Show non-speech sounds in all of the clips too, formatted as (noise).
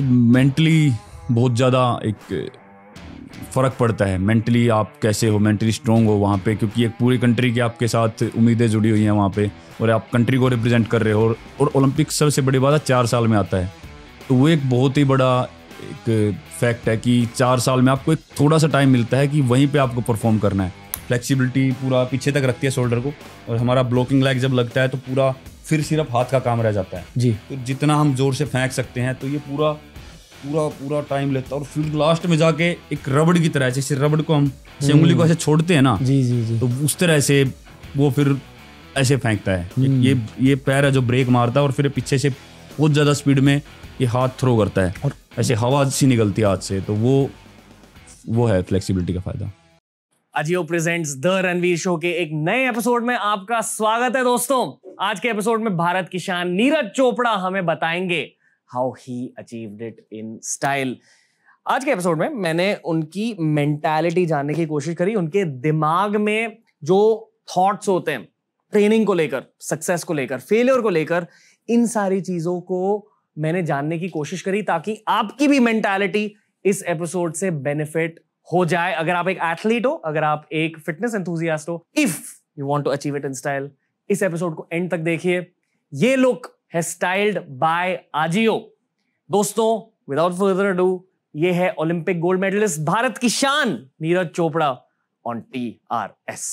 Mentally बहुत ज़्यादा एक फ़र्क पड़ता है मेंटली आप कैसे हो मेंटली स्ट्रॉन्ग हो वहाँ पे क्योंकि एक पूरी कंट्री की आपके साथ उम्मीदें जुड़ी हुई हैं वहाँ पे और आप कंट्री को रिप्रेजेंट कर रहे हो और ओलंपिक सबसे बड़ी बात है चार साल में आता है तो वो एक बहुत ही बड़ा एक फैक्ट है कि चार साल में आपको एक थोड़ा सा टाइम मिलता है कि वहीं पर आपको परफॉर्म करना है फ्लेक्सिबिलिटी पूरा पीछे तक रखती है शोल्डर को और हमारा ब्लॉकिंग लैग जब लगता है तो पूरा फिर सिर्फ हाथ का काम रह जाता है जी तो जितना हम जोर से फेंक सकते हैं तो ये पूरा पूरा पूरा टाइम लेता है और फिर लास्ट में जाके एक रबड़ की तरह जैसे रबड़ को हम उंगली को हम्म। ऐसे छोड़ते हैं ना जी जी जी तो उस तरह से वो फिर ऐसे फेंकता है ये ये हम्म। पैर है जो ब्रेक मारता है और फिर पीछे से बहुत ज़्यादा स्पीड में ये हाथ थ्रो करता है और ऐसे हवा सी निकलती है हाथ से तो वो वो है फ्लेक्सिबिलिटी का फ़ायदा Ajio presents the Ranveer show के एक नए एपिसोड में आपका स्वागत है दोस्तों आज के एपिसोड में भारत की शान नीरज चोपड़ा हमें बताएंगे how he achieved it in style आज के एपिसोड में मैंने उनकी मेंटालिटी जानने की कोशिश करी उनके दिमाग में जो थॉट्स होते हैं ट्रेनिंग को लेकर सक्सेस को लेकर फेलियर को लेकर इन सारी चीजों को मैंने जानने की कोशिश करी ताकि आपकी भी मेंटालिटी इस एपिसोड से बेनिफिट हो जाए अगर आप एक एथलीट हो अगर आप एक फिटनेस एंथुजियास्ट हो if you want to achieve it in style इस एपिसोड को एंड तक देखिए ये लुक है स्टाइल्ड बाय आजियो दोस्तों विदाउट फर्दर डू ये है ओलंपिक गोल्ड मेडलिस्ट भारत की शान Neeraj Chopra on T R S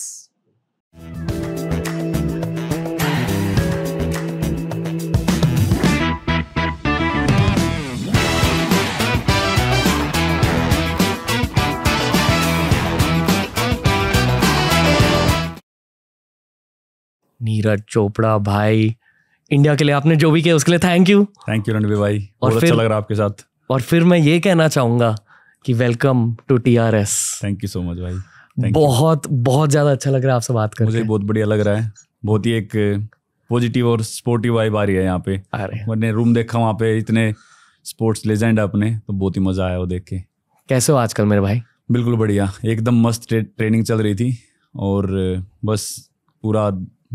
Neeraj Chopra भाई इंडिया के लिए आपने जो भी किया उसके लिए thank you thank you Ranveer भाई और अच्छा लग रहा आपके साथ और फिर मैं ये कहना चाहूंगा कि welcome to T R S thank you so much भाई बहुत बहुत ज़्यादा अच्छा लग रहा है आपसे बात करके मुझे बहुत बढ़िया लग रहा है बहुत ही एक पॉजिटिव और स्पोर्टिव वाइब आ रही है यहाँ पे मैंने रूम देखा वहाँ पे इतने स्पोर्ट्स लेजेंड है अपने तो बहुत ही मज़ा आया वो देख के कैसे हो आजकल मेरे भाई बिल्कुल बढ़िया एकदम मस्त ट्रे, ट्रेनिंग चल रही थी और बस पूरा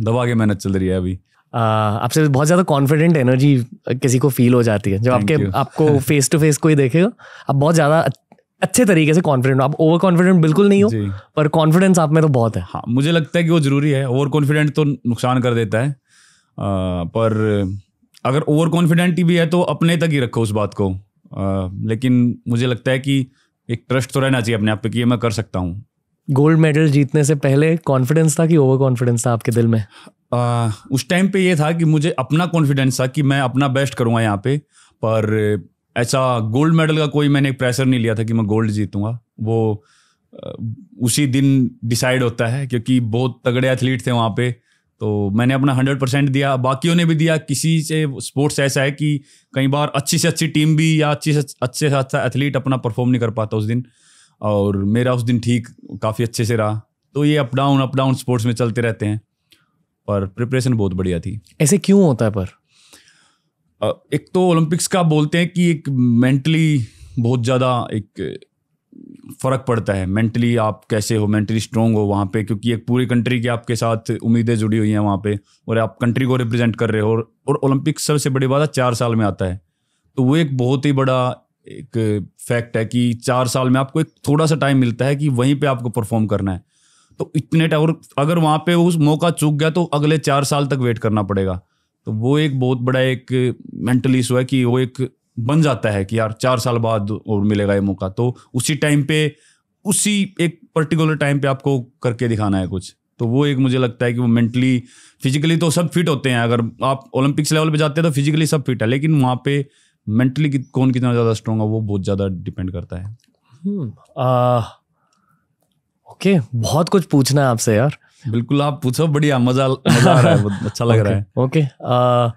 दबा के मेहनत चल रही है अभी आपसे तो बहुत ज़्यादा कॉन्फिडेंट एनर्जी किसी को फील हो जाती है जब आपके आपको फेस टू फेस कोई देखेगा आप बहुत ज़्यादा अच्छे तरीके से कॉन्फिडेंट हो आप ओवर कॉन्फिडेंट बिल्कुल नहीं हो पर कॉन्फिडेंस आप में तो बहुत है हाँ मुझे लगता है कि वो ज़रूरी है ओवर कॉन्फिडेंट तो नुकसान कर देता है आ, पर अगर ओवर कॉन्फिडेंट भी है तो अपने तक ही रखो उस बात को आ, लेकिन मुझे लगता है कि एक ट्रस्ट तो रहना चाहिए अपने आप पे कि ये मैं कर सकता हूँ गोल्ड मेडल जीतने से पहले कॉन्फिडेंस था कि ओवर कॉन्फिडेंस था आपके दिल में आ, उस टाइम पे ये था कि मुझे अपना कॉन्फिडेंस था कि मैं अपना बेस्ट करूँगा यहाँ पे पर ऐसा गोल्ड मेडल का कोई मैंने प्रेशर नहीं लिया था कि मैं गोल्ड जीतूंगा वो उसी दिन डिसाइड होता है क्योंकि बहुत तगड़े एथलीट थे वहाँ पे तो मैंने अपना हंड्रेड परसेंट दिया बाकियों ने भी दिया किसी से स्पोर्ट्स ऐसा है कि कई बार अच्छी से अच्छी टीम भी या अच्छी से अच्छे से अच्छा एथलीट अपना परफॉर्म नहीं कर पाता उस दिन और मेरा उस दिन ठीक काफ़ी अच्छे से रहा तो ये up down up down sports में चलते रहते हैं पर प्रिपरेशन बहुत बढ़िया थी ऐसे क्यों होता है पर एक तो ओलंपिक्स का बोलते हैं कि एक मेंटली बहुत ज़्यादा एक फ़र्क पड़ता है मेंटली आप कैसे हो मेंटली स्ट्रोंग हो वहाँ पे क्योंकि एक पूरी कंट्री की आपके साथ उम्मीदें जुड़ी हुई हैं वहाँ पे और आप कंट्री को रिप्रेजेंट कर रहे हो और, ओलंपिक ओलंपिक्स सबसे बड़ी बात है चार साल में आता है तो वो एक बहुत ही बड़ा एक फैक्ट है कि चार साल में आपको एक थोड़ा सा टाइम मिलता है कि वहीं पे आपको परफॉर्म करना है तो इतने और अगर वहाँ पे उस मौका चूक गया तो अगले चार साल तक वेट करना पड़ेगा तो वो एक बहुत बड़ा एक मेंटल इशू है कि वो एक बन जाता है कि यार चार साल बाद और मिलेगा ये मौका तो उसी टाइम पे उसी एक पर्टिकुलर टाइम पे आपको करके दिखाना है कुछ तो वो एक मुझे लगता है कि वो मेंटली फिजिकली तो सब फिट होते हैं अगर आप ओलंपिक्स लेवल पे जाते हैं तो फिजिकली सब फिट है लेकिन वहाँ पे मेंटली कौन कितना ज़्यादा स्ट्रॉन्ग है वो बहुत ज़्यादा डिपेंड करता है ओके hmm. uh, बहुत कुछ पूछना है आपसे यार बिल्कुल आप पूछो बढ़िया मजा मजा आ रहा है अच्छा लग रहा है ओके (laughs) uh,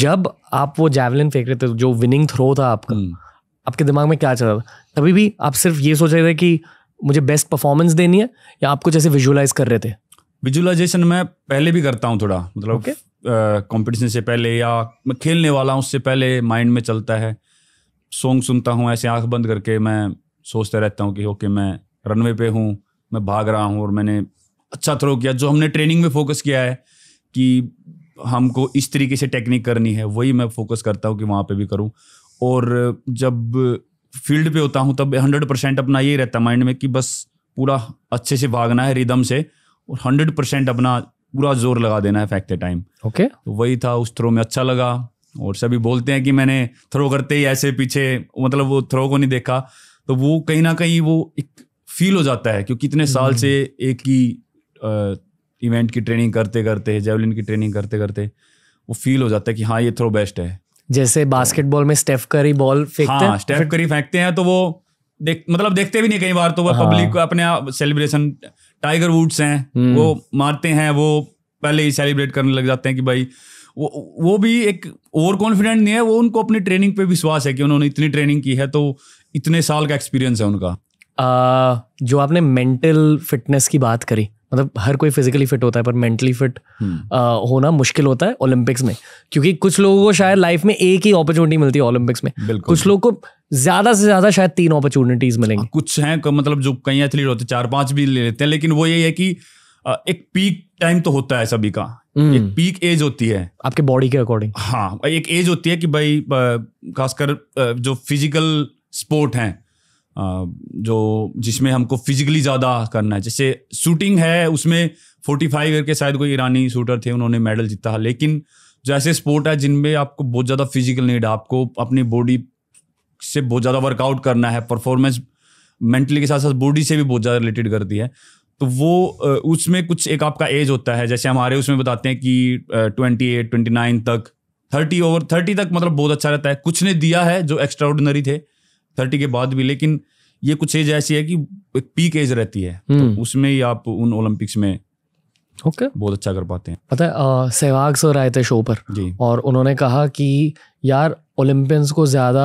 जब आप वो जैवलिन फेंक रहे थे जो विनिंग थ्रो था आपका hmm. आपके दिमाग में क्या चल रहा था तभी भी आप सिर्फ ये सोच रहे थे कि मुझे बेस्ट परफॉर्मेंस देनी है या आप कुछ ऐसे विजुलाइज कर रहे थे विजुलाइजेशन मैं पहले भी करता हूँ थोड़ा मतलब okay. कंपटीशन से पहले या मैं खेलने वाला हूँ उससे पहले माइंड में चलता है सॉन्ग सुनता हूँ ऐसे आंख बंद करके मैं सोचता रहता हूँ कि ओके मैं रनवे पे हूँ मैं भाग रहा हूँ और मैंने अच्छा थ्रो किया जो हमने ट्रेनिंग में फोकस किया है कि हमको इस तरीके से टेक्निक करनी है वही मैं फोकस करता हूँ कि वहाँ पर भी करूँ और जब फील्ड पे होता हूँ तब हंड्रेड परसेंट अपना यही रहता माइंड में कि बस पूरा अच्छे से भागना है रिदम से और हंड्रेड परसेंट अपना पूरा जोर लगा देना है फेंकते टाइम ओके okay. तो वही था उस थ्रो में अच्छा लगा और सभी बोलते हैं कि मैंने थ्रो करते ही ऐसे पीछे मतलब वो थ्रो को नहीं देखा तो वो कहीं ना कहीं वो एक फील हो जाता है क्योंकि इतने साल हम्म। से एक ही इवेंट की ट्रेनिंग करते करते जेवलिन की ट्रेनिंग करते करते वो फील हो जाता है कि हाँ ये थ्रो बेस्ट है जैसे बास्केटबॉल में स्टेफ करी बॉल फेंकते हाँ, हैं स्टेफ करी फेंकते हैं तो वो देख मतलब देखते भी नहीं कई बार तो वो हाँ। पब्लिक अपने सेलिब्रेशन टाइगर वुड्स हैं हम्म। वो मारते हैं वो पहले ही सेलिब्रेट करने लग जाते हैं कि भाई वो वो भी एक ओवर कॉन्फिडेंट नहीं है वो उनको अपनी ट्रेनिंग पे विश्वास है कि उन्होंने इतनी ट्रेनिंग की है तो इतने साल का एक्सपीरियंस है उनका आ, जो आपने मेंटल फिटनेस की बात करी मतलब हर कोई फिजिकली फिट होता है पर मेंटली हम्म। फिट होना मुश्किल होता है ओलंपिक्स में क्योंकि कुछ लोगों को शायद लाइफ में एक ही अपॉर्चुनिटी मिलती है ओलंपिक्स में कुछ लोगों को ज्यादा से ज्यादा शायद तीन अपॉर्चुनिटीज मिलेंगी हाँ, कुछ हैं मतलब जो कई एथलीट होते हैं चार पांच भी ले लेते हैं लेकिन वो यही है कि एक पीक टाइम तो होता है सभी का हम्म। एक पीक एज होती है आपके बॉडी के अकॉर्डिंग हाँ एक एज होती है कि भाई खासकर जो फिजिकल स्पोर्ट हैं जो जिसमें हमको फिजिकली ज़्यादा करना है जैसे शूटिंग है उसमें फोर्टी फाइव करके शायद कोई ईरानी शूटर थे उन्होंने मेडल जीता लेकिन जो ऐसे स्पोर्ट है जिनमें आपको बहुत ज़्यादा फिजिकल नीड है आपको अपनी बॉडी से बहुत ज़्यादा वर्कआउट करना है परफॉर्मेंस मेंटली के साथ साथ बॉडी से भी बहुत ज़्यादा रिलेटेड करती है तो वो उसमें कुछ एक आपका एज होता है जैसे हमारे उसमें बताते हैं कि ट्वेंटी एट ट्वेंटी नाइन तक थर्टी ओवर थर्टी तक मतलब बहुत अच्छा रहता है कुछ ने दिया है जो एक्स्ट्रा थे थर्टी के बाद भी लेकिन ये कुछ एज ऐसी है कि एक पीक एज रहती है तो हम्म। उसमें ही आप उन ओलंपिक्स में ओके okay. बहुत अच्छा कर पाते हैं पता है सहवाग सर आए थे शो पर जी और उन्होंने कहा कि यार ओलंपियंस को ज़्यादा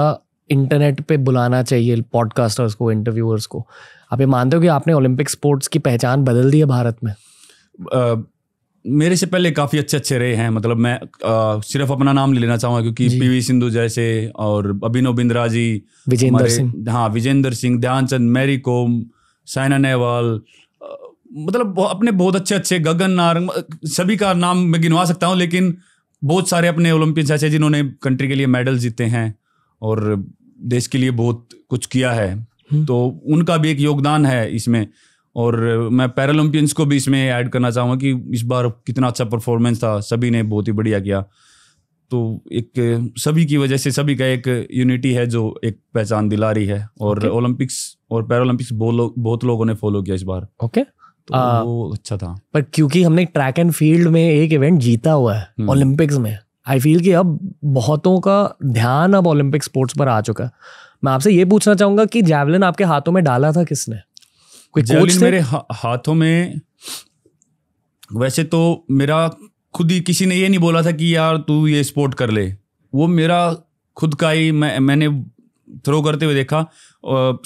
इंटरनेट पे बुलाना चाहिए पॉडकास्टर्स को इंटरव्यूअर्स को आप ये मानते हो कि आपने ओलंपिक स्पोर्ट्स की पहचान बदल दी है भारत में मेरे से पहले काफ़ी अच्छे अच्छे रहे हैं मतलब मैं आ, सिर्फ अपना नाम ले लेना चाहूंगा क्योंकि पीवी सिंधु जैसे और अभिनव बिंद्रा जी विजेंद्र सिंह हाँ विजेंद्र सिंह ध्यानचंद मैरी कोम साइना नेहवाल मतलब अपने बहुत अच्छे अच्छे गगन नारंग सभी का नाम मैं गिनवा सकता हूँ लेकिन बहुत सारे अपने ओलंपियंस ऐसे जिन्होंने कंट्री के लिए मेडल जीते हैं और देश के लिए बहुत कुछ किया है हम्म। तो उनका भी एक योगदान है इसमें और मैं पैरालंपियंस को भी इसमें ऐड करना चाहूँगा कि इस बार कितना अच्छा परफॉर्मेंस था सभी ने बहुत ही बढ़िया किया तो एक सभी की वजह से सभी का एक यूनिटी है जो एक पहचान दिला रही है और ओलंपिक्स okay. और पैरालंपिक्स बहुत लोग बहुत लोगों ने फॉलो किया इस बार ओके okay. तो वो uh, अच्छा था पर क्योंकि हमने ट्रैक एंड फील्ड में एक इवेंट जीता हुआ है ओलंपिक्स हम्म। में आई फील कि अब बहुतों का ध्यान अब ओलंपिक स्पोर्ट्स पर आ चुका है मैं आपसे ये पूछना चाहूंगा कि जैवलिन आपके हाथों में डाला था किसने कोच मेरे हा, हाथों में वैसे तो मेरा खुद ही किसी ने ये नहीं बोला था कि यार तू ये स्पोर्ट कर ले वो मेरा खुद का ही मैं मैंने थ्रो करते हुए देखा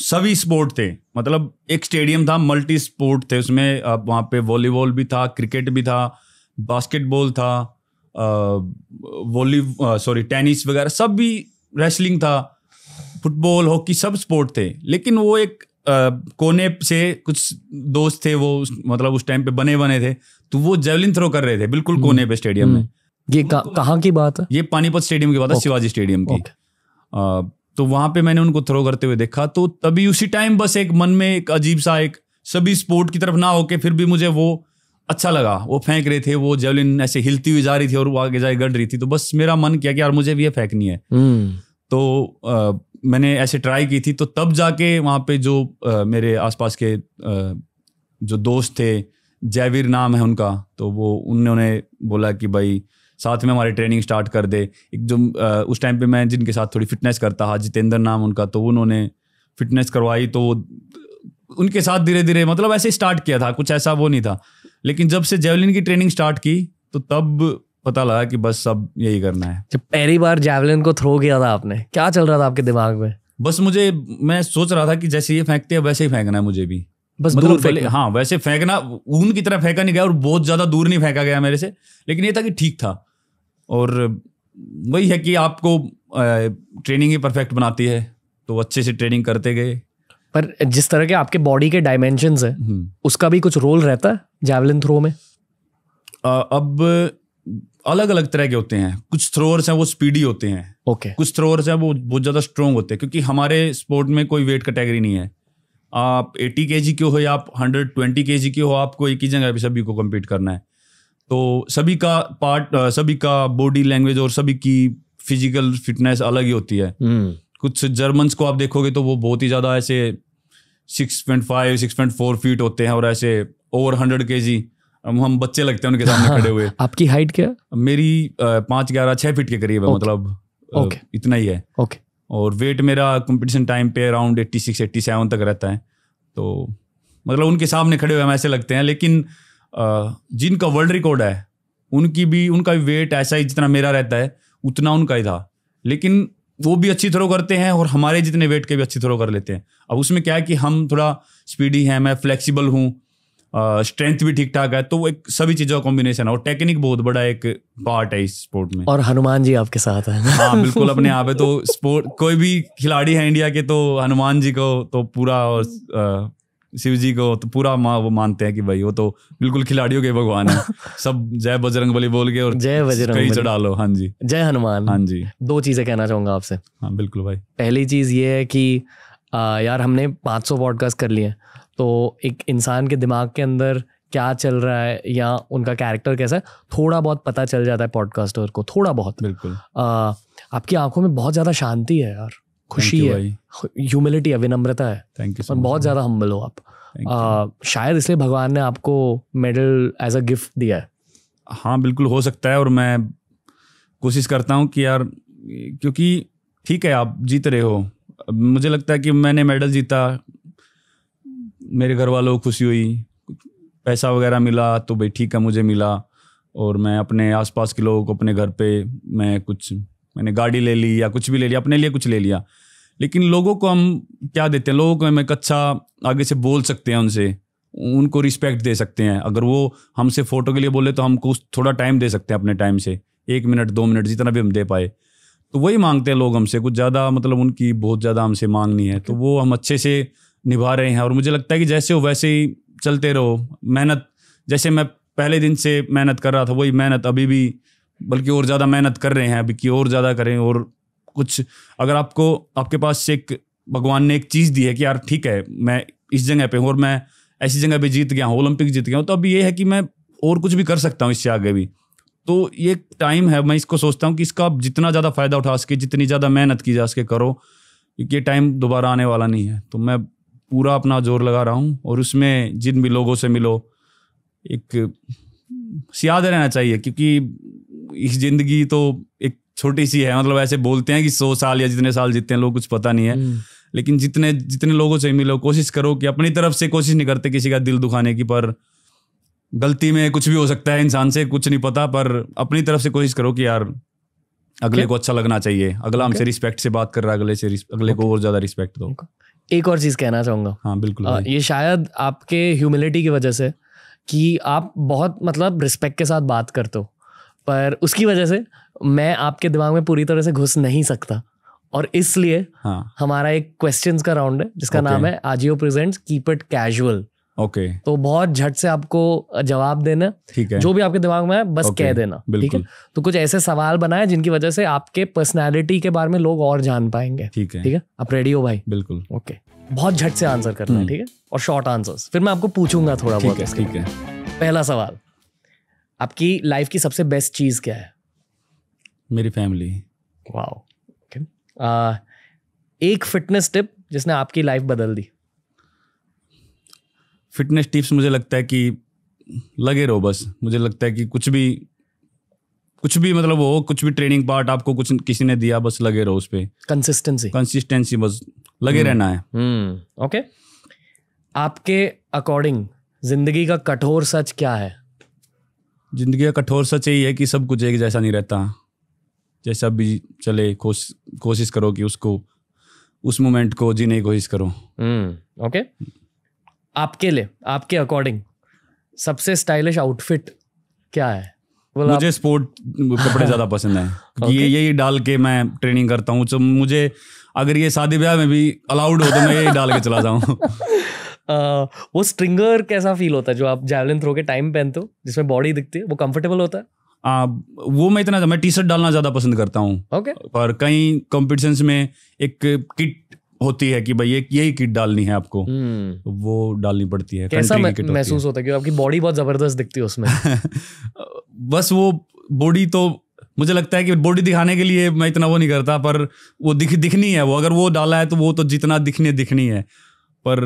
सभी स्पोर्ट थे मतलब एक स्टेडियम था मल्टी स्पोर्ट थे उसमें अब वहाँ पे वॉलीबॉल भी था क्रिकेट भी था बास्केटबॉल था वॉली सॉरी टेनिस वगैरह सब भी रेसलिंग था फुटबॉल हॉकी सब स्पोर्ट थे लेकिन वो एक कोने से कुछ दोस्त थे वो मतलब उस टाइम पे बने बने थे तो वो जेवलिन थ्रो कर रहे थे बिल्कुल हम्म, कोने पे स्टेडियम में हम्म। ये कहाँ की बात है ये पानीपत स्टेडियम की बात है शिवाजी स्टेडियम की तो वहां पे मैंने उनको थ्रो करते हुए देखा तो तभी उसी टाइम बस एक मन में एक अजीब सा एक सभी स्पोर्ट की तरफ ना होके फिर भी मुझे वो अच्छा लगा वो फेंक रहे थे वो जेवलिन ऐसे हिलती हुई जा रही थी और वो आगे जाए गढ़ रही थी तो बस मेरा मन किया कि यार मुझे भी ये फेंकनी है हम्म। तो आ, मैंने ऐसे ट्राई की थी तो तब जाके वहाँ पे जो आ, मेरे आसपास के आ, जो दोस्त थे जयवीर नाम है उनका तो वो उन्होंने बोला कि भाई साथ में हमारी ट्रेनिंग स्टार्ट कर दे एक जो उस टाइम पे मैं जिनके साथ थोड़ी फिटनेस करता था हाँ, जितेंद्र नाम उनका तो उन्होंने फिटनेस करवाई तो उनके साथ धीरे धीरे मतलब ऐसे स्टार्ट किया था कुछ ऐसा वो नहीं था लेकिन जब से जेवलिन की ट्रेनिंग स्टार्ट की तो तब पता लगा कि बस सब यही करना है जब पहली बार जैवलिन को थ्रो किया था आपने क्या चल रहा था आपके दिमाग में बस मुझे मैं सोच रहा था कि जैसे ये फेंकते हैं वैसे ही फेंकना है मुझे भी बस मतलब दूर फेंकना। हाँ वैसे फेंकना ऊन की तरह फेंका नहीं गया और बहुत ज़्यादा दूर नहीं फेंका गया मेरे से लेकिन ये था कि ठीक था और वही है कि आपको ट्रेनिंग ही परफेक्ट बनाती है तो अच्छे से ट्रेनिंग करते गए पर जिस तरह के आपके बॉडी के डायमेंशन है हम्म। उसका भी कुछ रोल रहता है जैवलिन थ्रो में आ, अब अलग अलग तरह के होते हैं कुछ थ्रोअर्स हैं वो स्पीडी होते हैं ओके okay. कुछ थ्रोअर्स हैं वो बहुत ज़्यादा स्ट्रॉन्ग होते हैं क्योंकि हमारे स्पोर्ट में कोई वेट कैटेगरी नहीं है आप एटी के जी के हो या आप हंड्रेड ट्वेंटी के जी के हो आपको एक ही जगह पे सभी को कम्पीट करना है तो सभी का पार्ट सभी का बॉडी लैंग्वेज और सभी की फिजिकल फिटनेस अलग ही होती है hmm. कुछ जर्मन्स को आप देखोगे तो वो बहुत ही ज़्यादा ऐसे six point five six point four feet होते हैं और ऐसे ओवर हंड्रेड के जी हम बच्चे लगते हैं उनके सामने हाँ, खड़े हुए आपकी हाइट क्या मेरी पांच ग्यारह छह फीट के करीब है मतलब ओके इतना ही है ओके और वेट मेरा कंपटीशन टाइम पे around eighty six eighty seven तक रहता है तो मतलब उनके सामने खड़े हुए हम ऐसे लगते हैं लेकिन जिनका वर्ल्ड रिकॉर्ड है उनकी भी उनका भी वेट ऐसा ही जितना मेरा रहता है उतना उनका ही था लेकिन वो भी अच्छी थ्रो करते हैं और हमारे जितने वेट के भी अच्छी थ्रो कर लेते हैं अब उसमें क्या है कि हम थोड़ा स्पीडी हैं मैं फ्लेक्सिबल हूँ स्ट्रेंथ भी ठीक ठाक है तो एक सभी चीजों का कॉम्बिनेशन है और टेक्निक बहुत बड़ा एक पार्ट है इस स्पोर्ट में और हनुमान जी आपके साथ है हाँ बिल्कुल अपने आप है तो स्पोर्ट कोई भी खिलाड़ी है इंडिया के तो हनुमान जी को तो पूरा और शिव जी को तो पूरा मा, वो मानते हैं कि भाई वो तो बिल्कुल खिलाड़ियों के भगवान है (laughs) सब जय बजरंग बली बोल के और जय बजरंग कहीं चढ़ा लो हाँ जी जय हनुमान हाँ जी दो चीजें कहना चाहूंगा आपसे हाँ बिल्कुल भाई पहली चीज ये है कि आ, यार हमने 500 पॉडकास्ट कर लिए तो एक इंसान के दिमाग के अंदर क्या चल रहा है या उनका कैरेक्टर कैसा है थोड़ा बहुत पता चल जाता है पॉडकास्टर को थोड़ा बहुत बिल्कुल आ, आपकी आंखों में बहुत ज़्यादा शांति है यार खुशी है ह्यूमिलिटी है विनम्रता है थैंक यू so बहुत ज़्यादा हम्बल हो आप आ, शायद इसलिए भगवान ने आपको मेडल एज अ गिफ्ट दिया है हाँ बिल्कुल हो सकता है और मैं कोशिश करता हूँ कि यार क्योंकि ठीक है आप जीत रहे हो मुझे लगता है कि मैंने मेडल जीता मेरे घर वालों को खुशी हुई पैसा वगैरह मिला तो भाई ठीक है मुझे मिला और मैं अपने आसपास के लोगों को अपने घर पे मैं कुछ मैंने गाड़ी ले ली या कुछ भी ले लिया अपने लिए कुछ ले लिया लेकिन लोगों को हम क्या देते हैं लोगों को हम एक अच्छा आगे से बोल सकते हैं उनसे उनको रिस्पेक्ट दे सकते हैं अगर वो हमसे फ़ोटो के लिए बोले तो हमको थोड़ा टाइम दे सकते हैं अपने टाइम से एक मिनट दो मिनट जितना भी हम दे पाए तो वही मांगते हैं लोग हमसे कुछ ज़्यादा मतलब उनकी बहुत ज़्यादा हमसे मांगनी है तो वो हम अच्छे से निभा रहे हैं और मुझे लगता है कि जैसे हो वैसे ही चलते रहो मेहनत जैसे मैं पहले दिन से मेहनत कर रहा था वही मेहनत अभी भी बल्कि और ज़्यादा मेहनत कर रहे हैं अभी कि और ज़्यादा करें और कुछ अगर आपको आपके पास एक भगवान ने एक चीज़ दी है कि यार ठीक है मैं इस जगह पे हूँ और मैं ऐसी जगह पे जीत गया हूँ ओलंपिक जीत गया हूँ तो अब ये है कि मैं और कुछ भी कर सकता हूँ इससे आगे भी तो ये टाइम है मैं इसको सोचता हूँ कि इसका आप जितना ज़्यादा फ़ायदा उठा सके जितनी ज़्यादा मेहनत की जा सके करो क्योंकि ये टाइम दोबारा आने वाला नहीं है तो मैं पूरा अपना जोर लगा रहा हूँ और उसमें जिन भी लोगों से मिलो एक याद रहना चाहिए क्योंकि इस ज़िंदगी तो एक छोटी सी है मतलब ऐसे बोलते हैं कि सौ साल या जितने साल जीते हैं लोग कुछ पता नहीं है हम्म। लेकिन जितने जितने लोगों से मिलो कोशिश करो कि अपनी तरफ से कोशिश नहीं करते किसी का दिल दुखाने की पर गलती में कुछ भी हो सकता है इंसान से कुछ नहीं पता पर अपनी तरफ से कोशिश करो कि यार अगले okay. को अच्छा लगना चाहिए अगला हमसे रिस्पेक्ट से बात कर रहा है अगले से अगले okay. को और ज़्यादा रिस्पेक्ट दो एक और चीज़ कहना चाहूँगा हाँ बिल्कुल आ, ये शायद आपके ह्यूमिलिटी की वजह से कि आप बहुत मतलब रिस्पेक्ट के साथ बात करते हो पर उसकी वजह से मैं आपके दिमाग में पूरी तरह से घुस नहीं सकता और इसलिए हाँ. हमारा एक क्वेश्चंस का राउंड है जिसका okay. नाम है Ajio presents keep it casual okay okay. तो बहुत झट से आपको जवाब देना ठीक है जो भी आपके दिमाग में है बस okay. कह देना ठीक है तो कुछ ऐसे सवाल बनाए जिनकी वजह से आपके पर्सनैलिटी के बारे में लोग और जान पाएंगे ठीक है ठीक है आप रेडी हो भाई बिल्कुल ओके okay. बहुत झट से आंसर करना है हम्म। ठीक है और शॉर्ट आंसर्स फिर मैं आपको पूछूंगा थोड़ा बहुत ठीक है पहला सवाल आपकी लाइफ की सबसे बेस्ट चीज क्या है मेरी फैमिली वाह एक फिटनेस टिप जिसने आपकी लाइफ बदल दी फिटनेस टिप्स मुझे लगता है कि लगे रहो बस मुझे लगता है कि कुछ भी कुछ भी मतलब हो कुछ भी ट्रेनिंग पार्ट आपको कुछ किसी ने दिया बस लगे रहो उस पर कंसिस्टेंसी कंसिस्टेंसी बस लगे hmm. रहना है ओके hmm. okay. आपके अकॉर्डिंग जिंदगी का कठोर सच क्या है जिंदगी का कठोर सच यही है कि सब कुछ एक जैसा नहीं रहता जैसा भी चले कोश कोशिश करो कि उसको उस मोमेंट को जीने की कोशिश करो ओके hmm. okay. आपके लिए आपके अकॉर्डिंग सबसे स्टाइलिश आउटफिट क्या है well, मुझे स्पोर्ट कपड़े ज़्यादा (laughs) पसंद है okay. ये यही डाल के मैं ट्रेनिंग करता हूँ तो मुझे अगर ये शादी ब्याह में भी अलाउड हो तो मैं यही डाल के चला जाऊँ uh, (laughs) वो स्ट्रिंगर कैसा फील होता है जो आप जैवलिन थ्रो के टाइम पहनते हो जिसमें बॉडी दिखती है वो कंफर्टेबल होता है आ, वो मैं इतना मैं टी शर्ट डालना ज़्यादा पसंद करता हूँ okay. पर कई कॉम्पिटिशन में एक किट होती है कि भाई एक यही किट डालनी है आपको तो वो डालनी पड़ती है कैसा महसूस होता है क्योंकि आपकी बॉडी बहुत जबरदस्त दिखती है उसमें (laughs) बस वो बॉडी तो मुझे लगता है कि बॉडी दिखाने के लिए मैं इतना वो नहीं करता पर वो दिख दिखनी है वो अगर वो डाला है तो वो तो जितना दिखने दिखनी है पर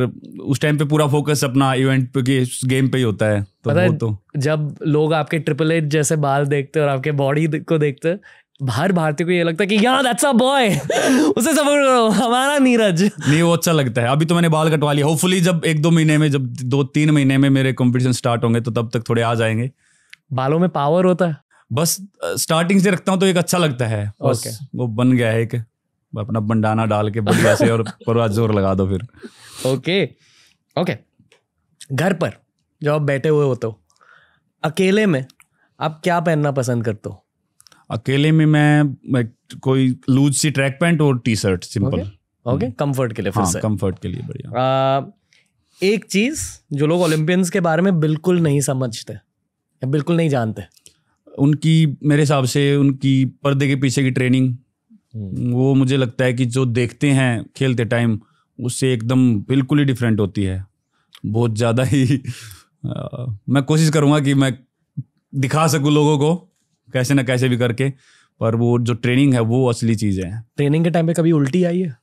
उस टाइम पे पूरा फोकस अपना इवेंट पे के गेम पे ही होता है तो वो तो जब लोग आपके ट्रिपल एट जैसे बाल देखते और आपके बॉडी को देखते बाहर भारतीय को ये लगता है कि यार दैट्स अ बॉय उसे सपोर्ट करो हमारा नीरज नहीं वो अच्छा लगता है अभी तो मैंने बाल कटवा लिया होपफुली जब एक दो महीने में जब दो तीन महीने में मेरे कॉम्पिटिशन स्टार्ट होंगे तो तब तक थोड़े आ जाएंगे बालों में पावर होता है बस स्टार्टिंग से रखता हूँ तो एक अच्छा लगता है ओके वो बन गया है एक अपना बंडाना डाल के बढ़िया से और (laughs) पूरा जोर लगा दो फिर ओके ओके घर पर जब आप बैठे हुए होते हो अकेले में आप क्या पहनना पसंद करते हो अकेले में मैं कोई लूज सी ट्रैक पैंट और T shirt simple okay comfort के लिए फिर हाँ, कंफर्ट के लिए बढ़िया एक चीज जो लोग ओलंपियंस के बारे में बिल्कुल नहीं समझते बिल्कुल नहीं जानते उनकी मेरे हिसाब से उनकी पर्दे के पीछे की ट्रेनिंग हम्म। वो मुझे लगता है कि जो देखते हैं खेलते टाइम उससे एकदम बिल्कुल ही डिफरेंट होती है बहुत ज़्यादा ही आ, मैं कोशिश करूँगा कि मैं दिखा सकूँ लोगों को कैसे ना कैसे भी करके पर वो जो ट्रेनिंग है वो असली चीज़ है ट्रेनिंग के टाइम पे कभी उल्टी आई है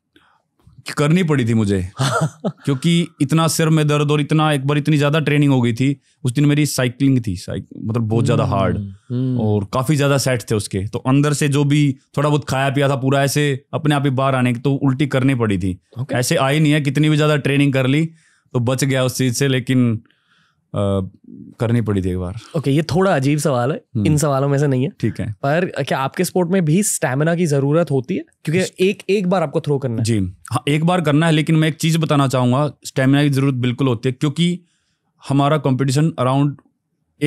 करनी पड़ी थी मुझे (laughs) क्योंकि इतना सिर में दर्द और इतना एक बार इतनी ज्यादा ट्रेनिंग हो गई थी उस दिन मेरी साइकिलिंग थी साइक, मतलब बहुत ज्यादा हार्ड हम्म, हम्म। और काफी ज्यादा सेट थे उसके तो अंदर से जो भी थोड़ा बहुत खाया पिया था पूरा ऐसे अपने आप ही बाहर आने की तो उल्टी करनी पड़ी थी ऐसे आई नहीं है कितनी भी ज्यादा ट्रेनिंग कर ली तो बच गया उस चीज से लेकिन करनी पड़ी थी एक बार ओके okay, ये थोड़ा अजीब सवाल है हम्म। इन सवालों में से नहीं है ठीक है पर क्या आपके स्पोर्ट में भी स्टेमिना की जरूरत होती है क्योंकि एक एक बार आपको थ्रो करना है जी हाँ एक बार करना है लेकिन मैं एक चीज़ बताना चाहूंगा स्टेमिना की ज़रूरत बिल्कुल होती है क्योंकि हमारा कॉम्पिटिशन अराउंड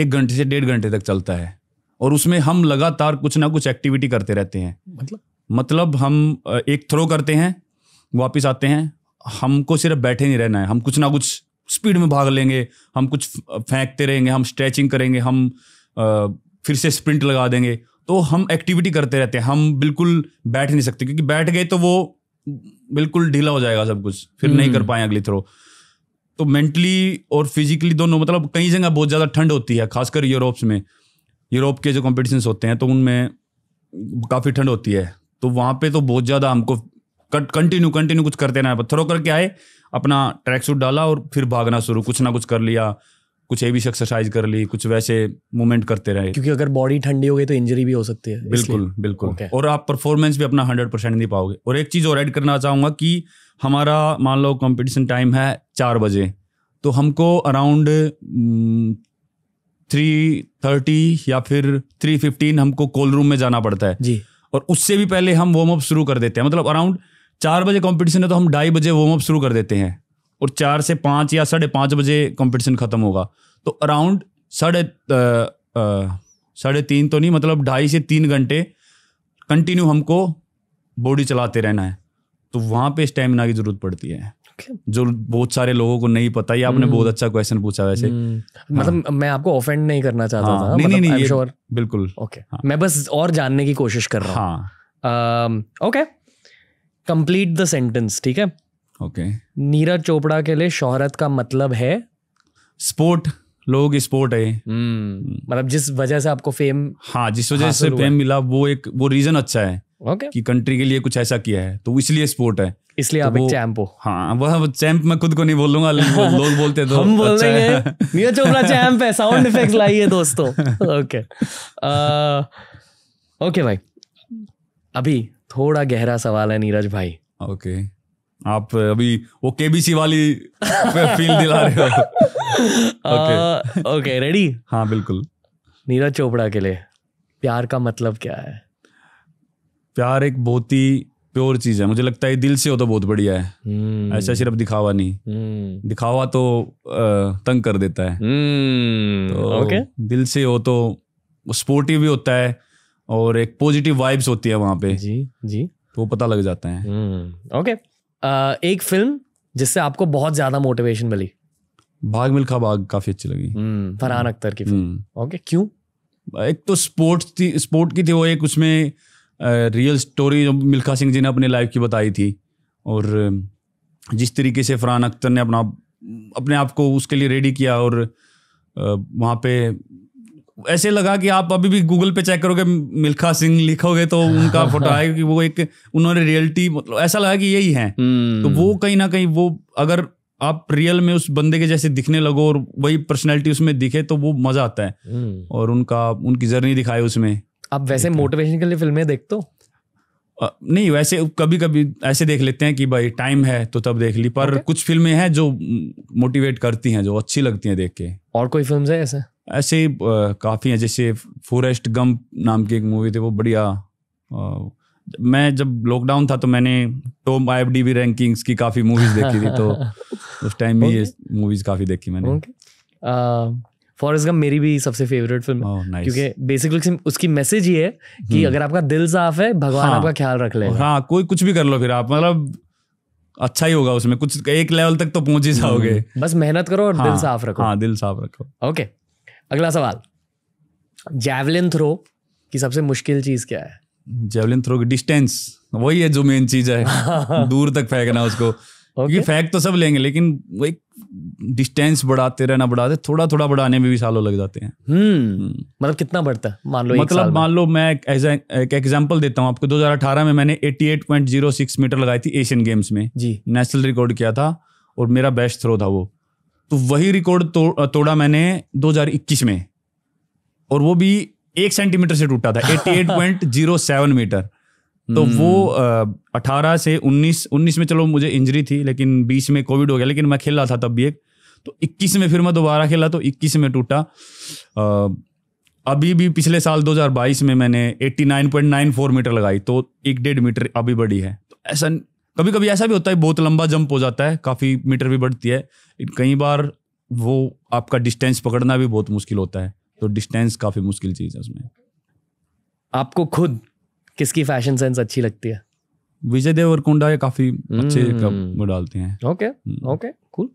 एक घंटे से डेढ़ घंटे तक चलता है और उसमें हम लगातार कुछ ना कुछ एक्टिविटी करते रहते हैं मतलब मतलब हम एक थ्रो करते हैं वापिस आते हैं हमको सिर्फ बैठे नहीं रहना है हम कुछ ना कुछ स्पीड में भाग लेंगे हम कुछ फेंकते रहेंगे हम स्ट्रेचिंग करेंगे हम फिर से स्प्रिंट लगा देंगे तो हम एक्टिविटी करते रहते हैं हम बिल्कुल बैठ नहीं सकते क्योंकि बैठ गए तो वो बिल्कुल ढीला हो जाएगा सब कुछ फिर नहीं कर हम्म। पाए अगली थ्रो तो मेंटली और फिजिकली दोनों मतलब कई जगह बहुत ज़्यादा ठंड होती है खासकर यूरोप्स में यूरोप के जो कॉम्पिटिशन्स होते हैं तो उनमें काफ़ी ठंड होती है तो वहाँ पे तो बहुत ज़्यादा हमको कंटिन्यू कंटिन्यू कुछ करते रहना थ्रो करके आए अपना ट्रैक सूट डाला और फिर भागना शुरू कुछ ना कुछ कर लिया कुछ एविश एक्सरसाइज कर ली कुछ वैसे मूवमेंट करते रहे क्योंकि अगर बॉडी ठंडी हो गई तो इंजरी भी हो सकती है बिल्कुल बिल्कुल okay. और आप परफॉर्मेंस भी अपना हंड्रेड परसेंट नहीं पाओगे और एक चीज़ और ऐड करना चाहूंगा कि हमारा मान लो कॉम्पिटिशन टाइम है चार बजे तो हमको अराउंड थ्री थर्टी या फिर थ्री फिफ्टीन हमको कॉल रूम में जाना पड़ता है जी और उससे भी पहले हम वार्म अप शुरू कर देते हैं मतलब अराउंड चार बजे कॉम्पिटिशन है तो हम ढाई बजे वार्म अप शुरू कर देते हैं और चार से पाँच या साढ़े पाँच बजे कॉम्पिटिशन ख़त्म होगा तो अराउंड साढ़े साढ़े तीन तो नहीं मतलब ढाई से तीन घंटे कंटिन्यू हमको बॉडी चलाते रहना है तो वहाँ पे स्टेमिना की ज़रूरत पड़ती है जो बहुत सारे लोगों को नहीं पता ये आपने hmm। बहुत अच्छा क्वेश्चन पूछा वैसे hmm। मतलब हाँ। मतलब मैं आपको ऑफेंड नहीं करना चाहता हाँ। था नहीं मतलब, नहीं, नहीं sure. बिल्कुल ओके okay. हाँ। मैं बस और जानने की कोशिश कर रहा हूँ ओके हाँ। um, कंप्लीट द सेंटेंस ठीक है ओके नीरज चोपड़ा के लिए शोहरत का मतलब है स्पोर्ट लोग स्पोर्ट है हम्म, मतलब जिस वजह से आपको फेम हाँ जिस वजह से फेम मिला वो एक वो रीजन अच्छा है ओके कि कंट्री के लिए कुछ ऐसा किया है तो इसलिए स्पोर्ट है इसलिए तो आप चैंप हो हाँ वह चैंप मैं खुद को नहीं बोलूंगा लोग (laughs) बोलते तो हम बोल रहे अच्छा हैं चोपड़ा चैंप है साउंड इफेक्ट्स लाइए दोस्तों ओके (laughs) ओके uh, भाई अभी थोड़ा गहरा सवाल है नीरज भाई ओके okay. आप अभी वो केबीसी वाली फील दिला रहे हो ओके (laughs) रेडी हाँ बिल्कुल नीरज चोपड़ा के लिए प्यार का मतलब क्या है प्यार एक बहुत ही प्योर चीज है मुझे लगता है दिल से हो तो बहुत बढ़िया है hmm. ऐसा सिर्फ दिखावा नहीं hmm. दिखावा तो तंग कर देता है hmm. तो okay. दिल से हो तो स्पोर्टिव भी होता है और एक पॉजिटिव वाइब्स होती है वहां पे जी जी तो वो पता लग जाते हैं ओके हम्म, okay. एक फिल्म जिससे आपको बहुत ज्यादा मोटिवेशन मिली भाग मिल्खा भाग काफी अच्छी लगी हम्म, फरहान अख्तर की फिल्म हम्म। ओके क्यों एक तो स्पोर्ट थी स्पोर्ट की थी वो एक उसमें रियल स्टोरी मिल्खा सिंह जी ने अपने लाइफ की बताई थी और जिस तरीके से फरहान अख्तर ने अपना अपने आप को उसके लिए रेडी किया और वहाँ पे ऐसे लगा कि आप अभी भी गूगल पे चेक करोगे मिल्खा सिंह लिखोगे तो उनका फोटो (laughs) आएगा कि वो एक उन्होंने रियलिटी मतलब ऐसा लगा कि यही है तो हम्म। वो कहीं ना कहीं वो अगर आप रियल में उस बंदे के जैसे दिखने लगो और वही पर्सनैलिटी उसमें दिखे तो वो मजा आता है हम्म। और उनका उनकी जर्नी दिखाए उसमें आप वैसे मोटिवेशन के लिए फिल्में देखते तो नहीं वैसे कभी कभी ऐसे देख लेते हैं कि भाई टाइम है तो तब देख ली पर okay. कुछ फिल्में हैं जो मोटिवेट करती हैं जो अच्छी लगती हैं देख के और कोई फिल्म है ऐसा ऐसे ही काफ़ी हैं जैसे फॉरेस्ट गम नाम की एक मूवी थी वो बढ़िया मैं जब लॉकडाउन था तो मैंने टॉप आई एफ भी रैंकिंग्स की काफ़ी मूवीज़ देखी थी तो (laughs) उस टाइम भी ये मूवीज़ काफ़ी देखी मैंने फॉरेस्ट गम मेरी भी सबसे फेवरेट फिल्म oh, nice. क्योंकि बेसिकली उसकी मैसेज ये है कि hmm। अगर आपका दिल साफ है भगवान हाँ, आपका ख्याल रख ले हाँ कोई कुछ भी कर लो फिर आप मतलब अच्छा ही होगा उसमें कुछ एक लेवल तक तो पहुंच ही hmm। जाओगे बस मेहनत करो और हाँ, दिल साफ रखो हाँ दिल साफ रखो ओके okay. अगला सवाल जैवलिन थ्रो की सबसे मुश्किल चीज क्या है जेवलिन थ्रो की डिस्टेंस वही है जो मेन चीज है (laughs) दूर तक फेंकना उसको क्योंकि okay. फेंक तो सब लेंगे लेकिन वो एक डिस्टेंस बढ़ाते रहना बढ़ाते थोड़ा थोड़ा बढ़ाने में भी सालों लग जाते हैं हम्म, हम्म। मतलब कितना बढ़ता है मान लो मतलब मान लो मैं एक एग्जांपल देता हूँ आपको 2018 में मैंने 88.06 मीटर लगाई थी एशियन गेम्स में जी नेशनल रिकॉर्ड किया था और मेरा बेस्ट थ्रो था वो तो वही रिकॉर्ड तो, तोड़ा मैंने 2021 में और वो भी एक सेंटीमीटर से टूटा था 88.07 मीटर तो (laughs) वो वो हम्म। अठारह से उन्नीस उन्नीस में चलो मुझे इंजरी थी लेकिन बीस में कोविड हो गया लेकिन मैं खेल रहा था तब भी एक तो इक्कीस में फिर मैं दोबारा खेला तो इक्कीस में टूटा अभी भी पिछले साल 2022 में मैंने 89.94 मीटर लगाई तो एक डेढ़ मीटर अभी बढ़ी है तो ऐसा कभी कभी ऐसा भी होता है बहुत लंबा जंप हो जाता है काफ़ी मीटर भी बढ़ती है कई बार वो आपका डिस्टेंस पकड़ना भी बहुत मुश्किल होता है तो डिस्टेंस काफ़ी मुश्किल चीज़ है उसमें आपको खुद किसकी फैशन सेंस अच्छी लगती है विजय देव और कुंडा ये काफ़ी अच्छे हम्म। वो डालते हैं ओके हम्म। ओके कूल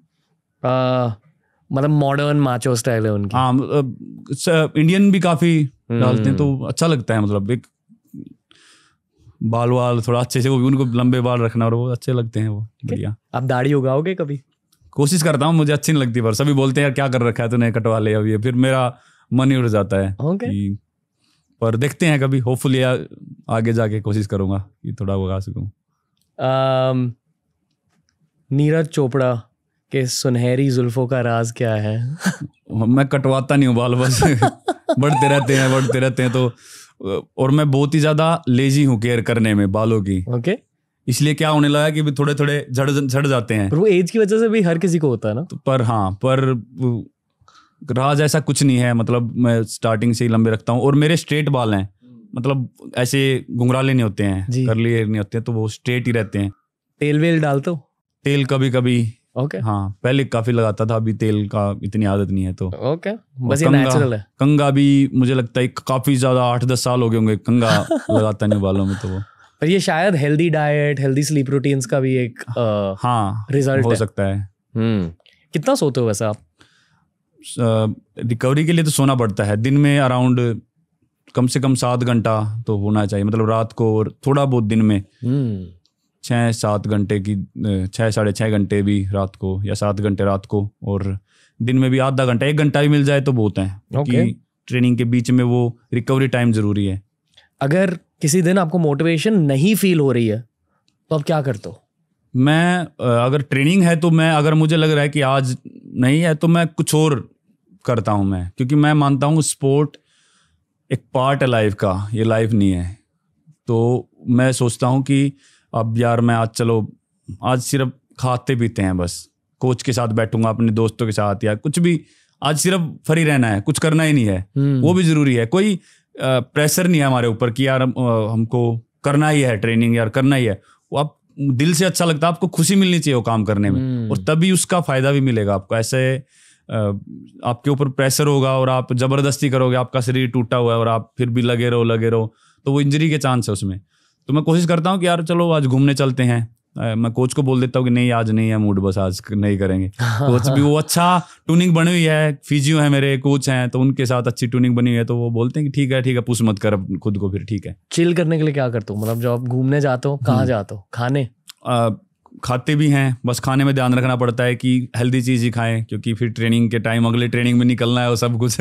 मतलब मॉडर्न माचो स्टाइल है उनकी हाँ इंडियन मतलब, भी काफ़ी हम्म। डालते हैं तो अच्छा लगता है मतलब एक बाल वाल थोड़ा अच्छे से वो भी उनको लंबे बाल रखना और वो अच्छे लगते हैं वो बढ़िया आप दाढ़ी उगाओगे कभी कोशिश करता हूँ मुझे अच्छी नहीं लगती पर सभी बोलते हैं यार क्या कर रखा है तूने कटवा ले अभी फिर मेरा मन ही उड़ जाता है okay. कि पर देखते हैं कभी होपफुली आगे जाके कोशिश करूंगा कि थोड़ा उगा सकूँ नीरज चोपड़ा के सुनहरी जुल्फों का राज क्या है (laughs) मैं कटवाता नहीं हूँ बाल बस (laughs) बढ़ते रहते हैं बढ़ते रहते हैं तो और मैं बहुत ही ज्यादा लेजी हूँ केयर करने में बालों की ओके इसलिए क्या होने लगा कि थोड़े थोड़े झड़ झड़ जाते हैं पर वो एज की वजह से भी हर किसी को होता है ना तो पर हाँ पर राज ऐसा कुछ नहीं है मतलब मैं स्टार्टिंग से ही लंबे रखता हूँ और मेरे स्ट्रेट बाल हैं मतलब ऐसे घुंघराले नहीं होते हैं करली नहीं होते हैं तो वो स्ट्रेट ही रहते हैं तेल वेल डालते हो तेल कभी कभी ओके हाँ पहले काफी लगाता था अभी तेल का इतनी आदत नहीं है तो ओके बस ये नेचुरल है कंगा भी मुझे लगता है काफी ज्यादा आठ दस साल हो गए होंगे कंगा (laughs) लगाता नहीं बालों में तो वो पर ये शायद healthy diet healthy sleep routines का भी एक आ, हाँ रिजल्ट uh, हाँ, हो है। सकता है हम्म। कितना सोते हो वैसे आप रिकवरी के लिए तो सोना पड़ता है दिन में अराउंड कम से कम सात घंटा तो होना चाहिए मतलब रात को और थोड़ा बहुत दिन में हम्म। छः सात घंटे की छः साढ़े छः घंटे भी रात को या सात घंटे रात को और दिन में भी आधा घंटा एक घंटा भी मिल जाए तो बहुत है okay. कि ट्रेनिंग के बीच में वो रिकवरी टाइम ज़रूरी है अगर किसी दिन आपको मोटिवेशन नहीं फील हो रही है तो आप क्या करते हो मैं अगर ट्रेनिंग है तो मैं अगर मुझे लग रहा है कि आज नहीं है तो मैं कुछ और करता हूँ मैं क्योंकि मैं मानता हूँ स्पोर्ट एक पार्ट है लाइफ का ये लाइफ नहीं है तो मैं सोचता हूँ कि अब यार मैं आज चलो आज सिर्फ खाते पीते हैं बस कोच के साथ बैठूंगा अपने दोस्तों के साथ या कुछ भी आज सिर्फ फ्री रहना है कुछ करना ही नहीं है हम्म। वो भी जरूरी है कोई प्रेशर नहीं है हमारे ऊपर कि यार हमको करना ही है ट्रेनिंग यार करना ही है वो आप दिल से अच्छा लगता है आपको खुशी मिलनी चाहिए वो काम करने में हम्म। और तभी उसका फायदा भी मिलेगा आपको ऐसे आपके ऊपर प्रेशर होगा और आप जबरदस्ती करोगे आपका शरीर टूटा हुआ है और आप फिर भी लगे रहो लगे रहो तो वो इंजरी के चांस है उसमें तो मैं कोशिश करता हूँ कि यार चलो आज घूमने चलते हैं मैं कोच को बोल देता हूँ कि नहीं आज नहीं है मूड बस आज नहीं करेंगे कोच (laughs) भी वो अच्छा ट्यूनिंग बनी हुई है फिजियो है मेरे कोच हैं तो उनके साथ अच्छी ट्यूनिंग बनी हुई है तो वो बोलते हैं कि ठीक है ठीक है पुश मत कर खुद को फिर ठीक है चिल करने के लिए क्या करते हो मतलब जब आप घूमने जाते हो हम्म। कहाँ जाते हो खाने आ, खाते भी हैं बस खाने में ध्यान रखना पड़ता है कि हेल्दी चीज़ ही खाएं क्योंकि फिर ट्रेनिंग के टाइम अगले ट्रेनिंग में निकलना है वो सब कुछ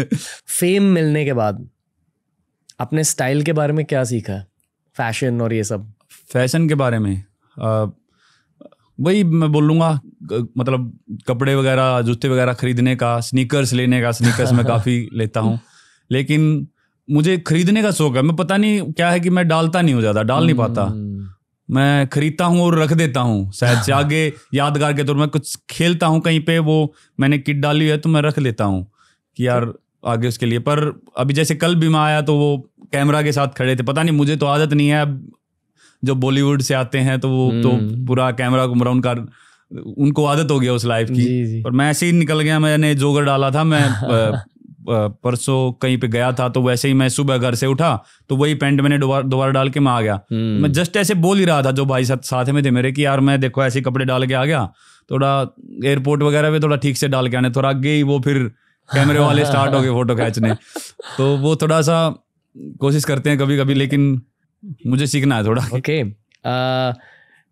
फेम मिलने के बाद अपने स्टाइल के बारे में क्या सीखा है फैशन और ये सब फैशन के बारे में वही मैं बोलूँगा मतलब कपड़े वगैरह जूते वगैरह खरीदने का स्नीकर्स लेने का स्नीकर्स मैं (laughs) काफ़ी लेता हूँ लेकिन मुझे खरीदने का शौक है मैं पता नहीं क्या है कि मैं डालता नहीं हूँ ज़्यादा डाल नहीं पाता हम्म। मैं खरीदता हूँ और रख देता हूँ शायद से (laughs) आगे यादगार के तौर तो मैं कुछ खेलता हूँ कहीं पे वो मैंने किट डाली है तो मैं रख लेता हूँ कि तो यार आगे उसके लिए पर अभी जैसे कल भी मैं आया तो वो कैमरा के साथ खड़े थे पता नहीं मुझे तो आदत नहीं है अब जो बॉलीवुड से आते हैं तो वो हम्म। तो पूरा कैमरा कुमरा उनका उनको आदत हो गया उस लाइफ की और मैं ऐसे ही निकल गया मैंने जोगर डाला था मैं (laughs) परसों कहीं पे गया था तो वैसे ही मैं सुबह घर से उठा तो वही पेंट मैंने दोबारा डाल के मैं आ गया हम्म। मैं जस्ट ऐसे बोल ही रहा था जो भाई साथ साथ में थे मेरे कि यार मैं देखो ऐसे कपड़े डाल के आ गया थोड़ा एयरपोर्ट वगैरह पे थोड़ा ठीक से डाल के आने थोड़ा आगे ही वो फिर (laughs) कैमरे वाले स्टार्ट हो गए फोटो खींचने तो वो थोड़ा सा कोशिश करते हैं कभी कभी लेकिन मुझे सीखना है थोड़ा ओके uh,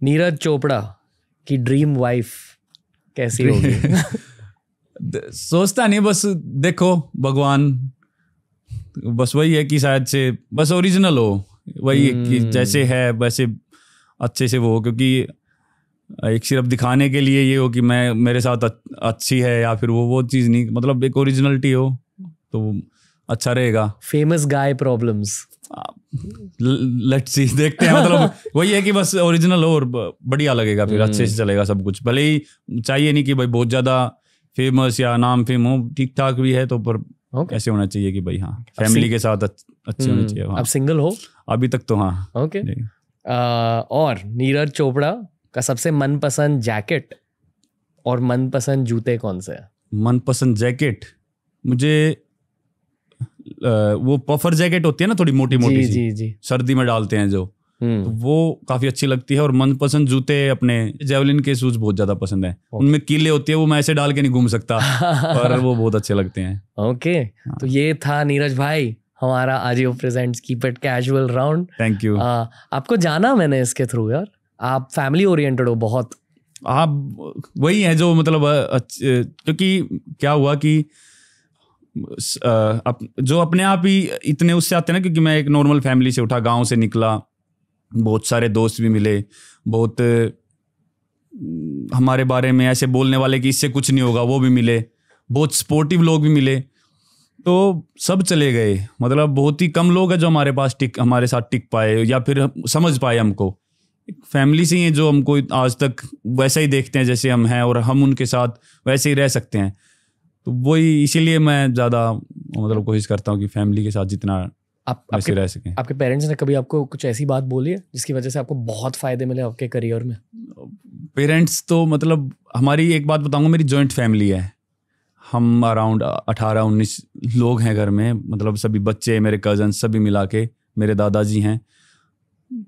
नीरज चोपड़ा की ड्रीम वाइफ कैसी होगी (laughs) सोचता नहीं बस देखो भगवान बस वही है कि शायद से बस ओरिजिनल हो वही hmm. कि जैसे है वैसे अच्छे से वो हो क्योंकि एक सिर्फ दिखाने के लिए ये हो कि मैं मेरे साथ अच्छी है या फिर वो वो चीज़ नहीं मतलब एक ओरिजिनलिटी हो तो अच्छा रहेगा famous guy problems let's see देखते हैं मतलब (laughs) वही है कि बस ओरिजिनल हो और बढ़िया लगेगा फिर हम्म। अच्छे से चलेगा सब कुछ भले ही चाहिए नहीं कि भाई बहुत ज्यादा फेमस या नाम फेम हो ठीक ठाक भी है तो पर okay. ऐसे होना चाहिए कि भाई हाँ फैमिली के साथ अच्छे होने हम्म। चाहिए हाँ। अब सिंगल हो अभी तक तो हाँ ओके okay. और नीरज चोपड़ा का सबसे मनपसंद जैकेट और मनपसंद जूते कौन से मनपसंद जैकेट मुझे वो पफर जैकेट होती है ना थोड़ी मोटी मोटी जी, जी, जी. सर्दी में डालते हैं जो हम्म। तो वो काफी अच्छी लगती है और मनपसंद जूते अपने जेवलिन के शूज बहुत ज्यादा पसंद है उनमें कीले होती है वो मैं ऐसे डाल के नहीं घूम सकता (laughs) पर वो बहुत अच्छे लगते हैं ओके हाँ। तो ये था नीरज भाई हमारा आज Ajio presents keep it casual round thank you आपको जाना मैंने इसके थ्रू यार आप फैमिली ओरिएंटेड हो बहुत आप वही है जो मतलब क्योंकि क्या हुआ कि अप, जो अपने आप ही इतने उससे आते हैं ना क्योंकि मैं एक नॉर्मल फैमिली से उठा गांव से निकला बहुत सारे दोस्त भी मिले बहुत हमारे बारे में ऐसे बोलने वाले कि इससे कुछ नहीं होगा वो भी मिले बहुत सपोर्टिव लोग भी मिले तो सब चले गए मतलब बहुत ही कम लोग हैं जो हमारे पास टिक हमारे साथ टिक पाए या फिर समझ पाए हमको फैमिली से ही है जो हमको आज तक वैसा ही देखते हैं जैसे हम हैं और हम उनके साथ वैसे ही रह सकते हैं तो वही इसीलिए मैं ज़्यादा मतलब कोशिश करता हूँ कि फैमिली के साथ जितना आप आपके रह सकें आपके पेरेंट्स ने कभी आपको कुछ ऐसी बात बोली है जिसकी वजह से आपको बहुत फ़ायदे मिले आपके करियर में पेरेंट्स तो मतलब हमारी एक बात बताऊँगा मेरी जॉइंट फैमिली है हम अराउंड अठारह उन्नीस लोग हैं घर में मतलब सभी बच्चे मेरे कज़न सभी मिला के मेरे दादाजी हैं